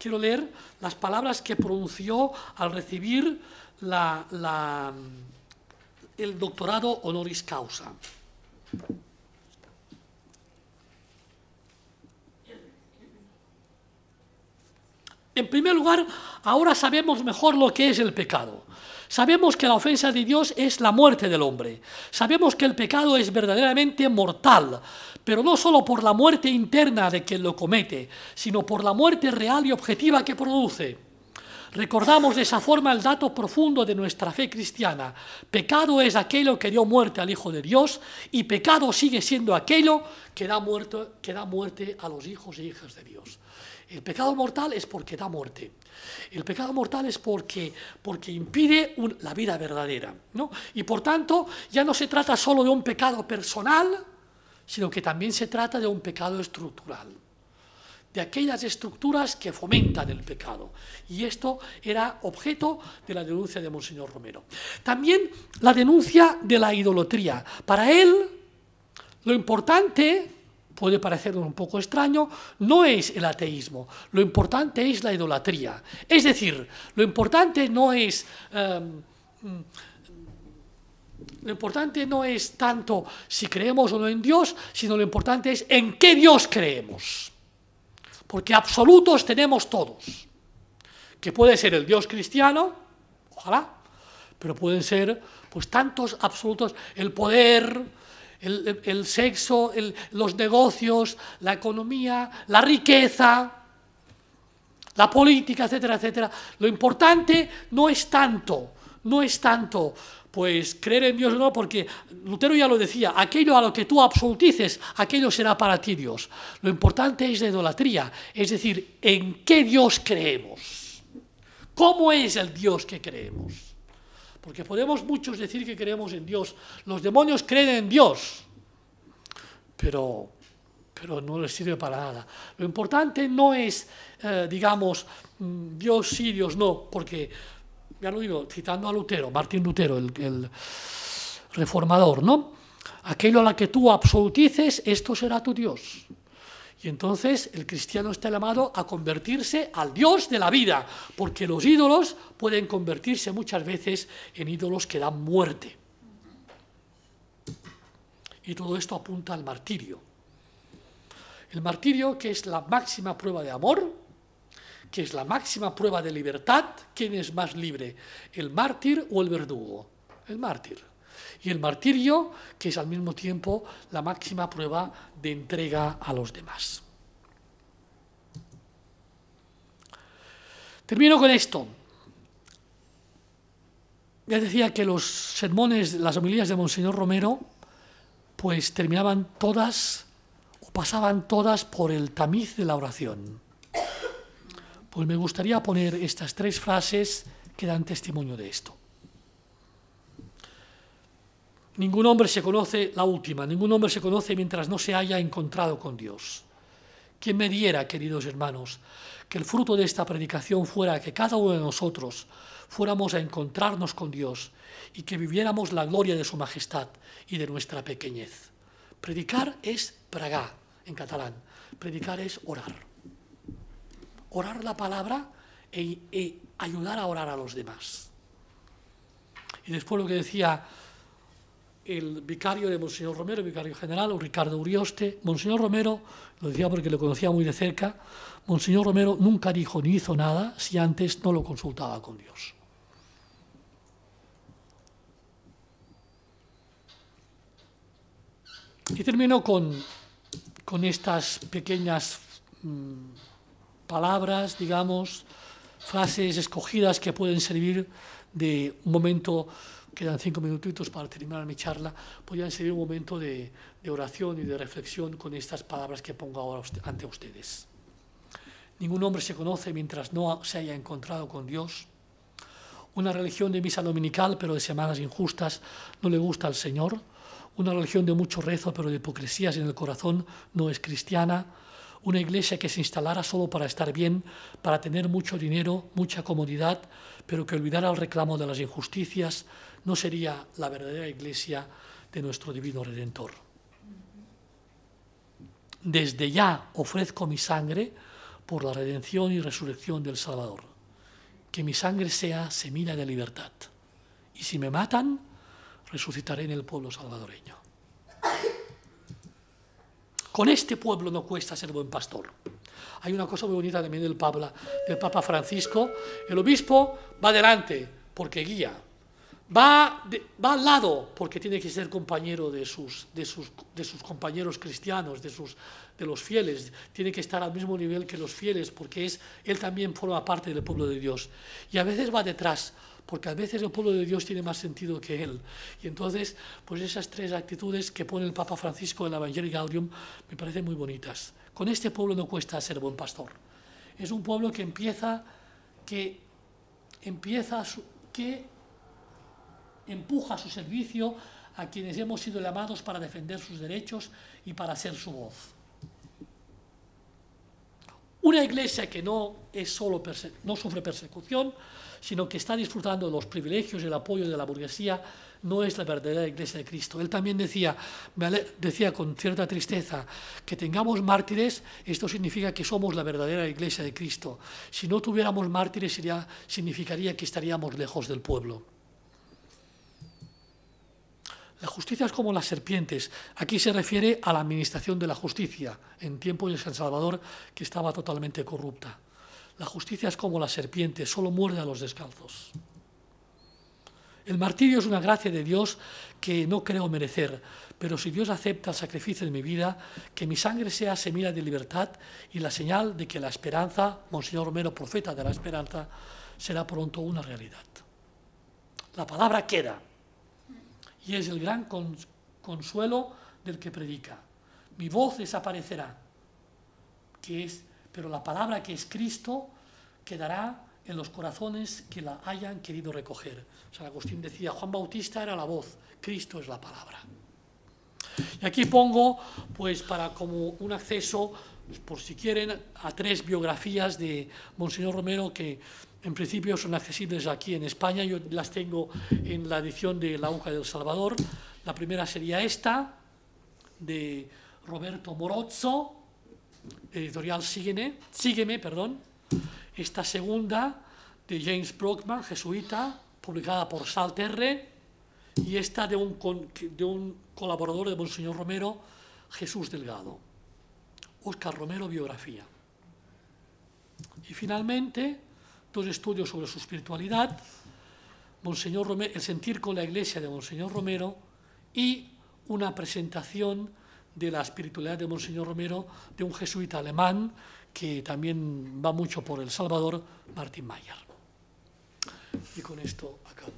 quiero leer las palabras que pronunció al recibir el doctorado honoris causa. En primer lugar, ahora sabemos mejor lo que es el pecado. Sabemos que la ofensa de Dios es la muerte del hombre. Sabemos que el pecado es verdaderamente mortal pero no solo por la muerte interna de quien lo comete, sino por la muerte real y objetiva que produce. Recordamos de esa forma el dato profundo de nuestra fe cristiana. Pecado es aquello que dio muerte al Hijo de Dios y pecado sigue siendo aquello que da, muerte, a los hijos e hijas de Dios. El pecado mortal es porque da muerte. El pecado mortal es porque, porque impide la vida verdadera. Y por tanto, ya no se trata solo de un pecado personal, sino que también se trata de un pecado estructural, de aquellas estructuras que fomentan el pecado. Y esto era objeto de la denuncia de Monseñor Romero. También la denuncia de la idolatría. Para él, lo importante puede parecer un poco extraño, no es el ateísmo, lo importante es la idolatría. Es decir, lo importante no es eh, lo importante no es tanto si creemos o no en Dios, sino lo importante es en qué Dios creemos. Porque absolutos tenemos todos. Que puede ser el Dios cristiano, ojalá, pero pueden ser pues tantos absolutos, el poder, el, sexo, los negocios, la economía, la riqueza, la política, etcétera, etcétera. Lo importante no es tanto, no es tanto pues creer en Dios no, porque Lutero ya lo decía, aquello a lo que tú absolutices, aquello será para ti Dios. Lo importante es la idolatría, es decir, en qué Dios creemos. ¿Cómo es el Dios que creemos? Porque podemos muchos decir que creemos en Dios. Los demonios creen en Dios, pero, pero no les sirve para nada. Lo importante no es, eh, digamos, mm, Dios sí, Dios no, porque ya lo digo, citando a Lutero, Martín Lutero, el, reformador, ¿no? Aquello a la que tú absolutices, esto será tu Dios. Y entonces el cristiano está llamado a convertirse al Dios de la vida, porque los ídolos pueden convertirse muchas veces en ídolos que dan muerte. Y todo esto apunta al martirio. El martirio, que es la máxima prueba de amor, que es la máxima prueba de libertad, ¿quién es más libre? ¿El mártir o el verdugo? El mártir. Y el martirio, que es al mismo tiempo la máxima prueba de entrega a los demás. Termino con esto. Ya decía que los sermones, las homilías de Monseñor Romero, pues terminaban todas o pasaban todas por el tamiz de la oración pues me gustaría poner estas tres frases que dan testimonio de esto. Ningún hombre se conoce, la última, ningún hombre se conoce mientras no se haya encontrado con Dios. Quien me diera, queridos hermanos, que el fruto de esta predicación fuera que cada uno de nosotros fuéramos a encontrarnos con Dios y que viviéramos la gloria de su majestad y de nuestra pequeñez. Predicar es pragar en catalán, predicar es orar orar la palabra e, e, ayudar a orar a los demás. Y después lo que decía el vicario de Monseñor Romero, el vicario general, Ricardo Urioste, Monseñor Romero, lo decía porque lo conocía muy de cerca, Monseñor Romero nunca dijo ni hizo nada si antes no lo consultaba con Dios. Y termino con, estas pequeñas mm, palabras, digamos, frases escogidas que pueden servir de un momento, quedan cinco minutitos para terminar mi charla, podrían servir un momento de, de oración y de reflexión con estas palabras que pongo ahora ante ustedes. Ningún hombre se conoce mientras no se haya encontrado con Dios. Una religión de misa dominical, pero de semanas injustas, no le gusta al Señor. Una religión de mucho rezo, pero de hipocresías en el corazón, no es cristiana una iglesia que se instalara solo para estar bien, para tener mucho dinero, mucha comodidad, pero que olvidara el reclamo de las injusticias, no sería la verdadera iglesia de nuestro divino Redentor. Desde ya ofrezco mi sangre por la redención y resurrección del Salvador. Que mi sangre sea semilla de libertad. Y si me matan, resucitaré en el pueblo salvadoreño. Con este pueblo no cuesta ser buen pastor. Hay una cosa muy bonita también del Papa, del Papa Francisco. El obispo va delante porque guía. Va, va al lado porque tiene que ser compañero de sus, de sus, de sus compañeros cristianos, de, sus, de los fieles. Tiene que estar al mismo nivel que los fieles porque es, él también forma parte del pueblo de Dios. Y a veces va detrás porque a veces el pueblo de Dios tiene más sentido que él. Y entonces, pues esas tres actitudes que pone el Papa Francisco en la Evangelii Gaudium me parecen muy bonitas. Con este pueblo no cuesta ser buen pastor. Es un pueblo que empieza, que empieza, su, que empuja su servicio a quienes hemos sido llamados para defender sus derechos y para ser su voz. Una iglesia que no, es solo no sufre persecución sino que está disfrutando de los privilegios y el apoyo de la burguesía, no es la verdadera iglesia de Cristo. Él también decía, decía con cierta tristeza, que tengamos mártires, esto significa que somos la verdadera iglesia de Cristo. Si no tuviéramos mártires, significaría que estaríamos lejos del pueblo. La justicia es como las serpientes. Aquí se refiere a la administración de la justicia en tiempos de San Salvador, que estaba totalmente corrupta. La justicia es como la serpiente, solo muerde a los descalzos. El martirio es una gracia de Dios que no creo merecer, pero si Dios acepta el sacrificio de mi vida, que mi sangre sea semilla de libertad y la señal de que la esperanza, Monseñor Romero, profeta de la esperanza, será pronto una realidad. La palabra queda y es el gran consuelo del que predica. Mi voz desaparecerá, que es pero la palabra que es Cristo quedará en los corazones que la hayan querido recoger. San Agustín decía, Juan Bautista era la voz, Cristo es la palabra. Y aquí pongo, pues para como un acceso, pues, por si quieren, a tres biografías de Monseñor Romero que en principio son accesibles aquí en España. Yo las tengo en la edición de La Uca del Salvador. La primera sería esta, de Roberto Morozzo, editorial Sígueme, Sígueme, perdón, esta segunda de James Brockman, jesuita, publicada por Salterre, y esta de un, de un colaborador de Monseñor Romero, Jesús Delgado, Oscar Romero, biografía. Y finalmente, dos estudios sobre su espiritualidad, Monseñor Romero, El sentir con la iglesia de Monseñor Romero y una presentación de la espiritualidad de Monseñor Romero, de un jesuita alemán que también va mucho por El Salvador, Martin Mayer. Y con esto acabo.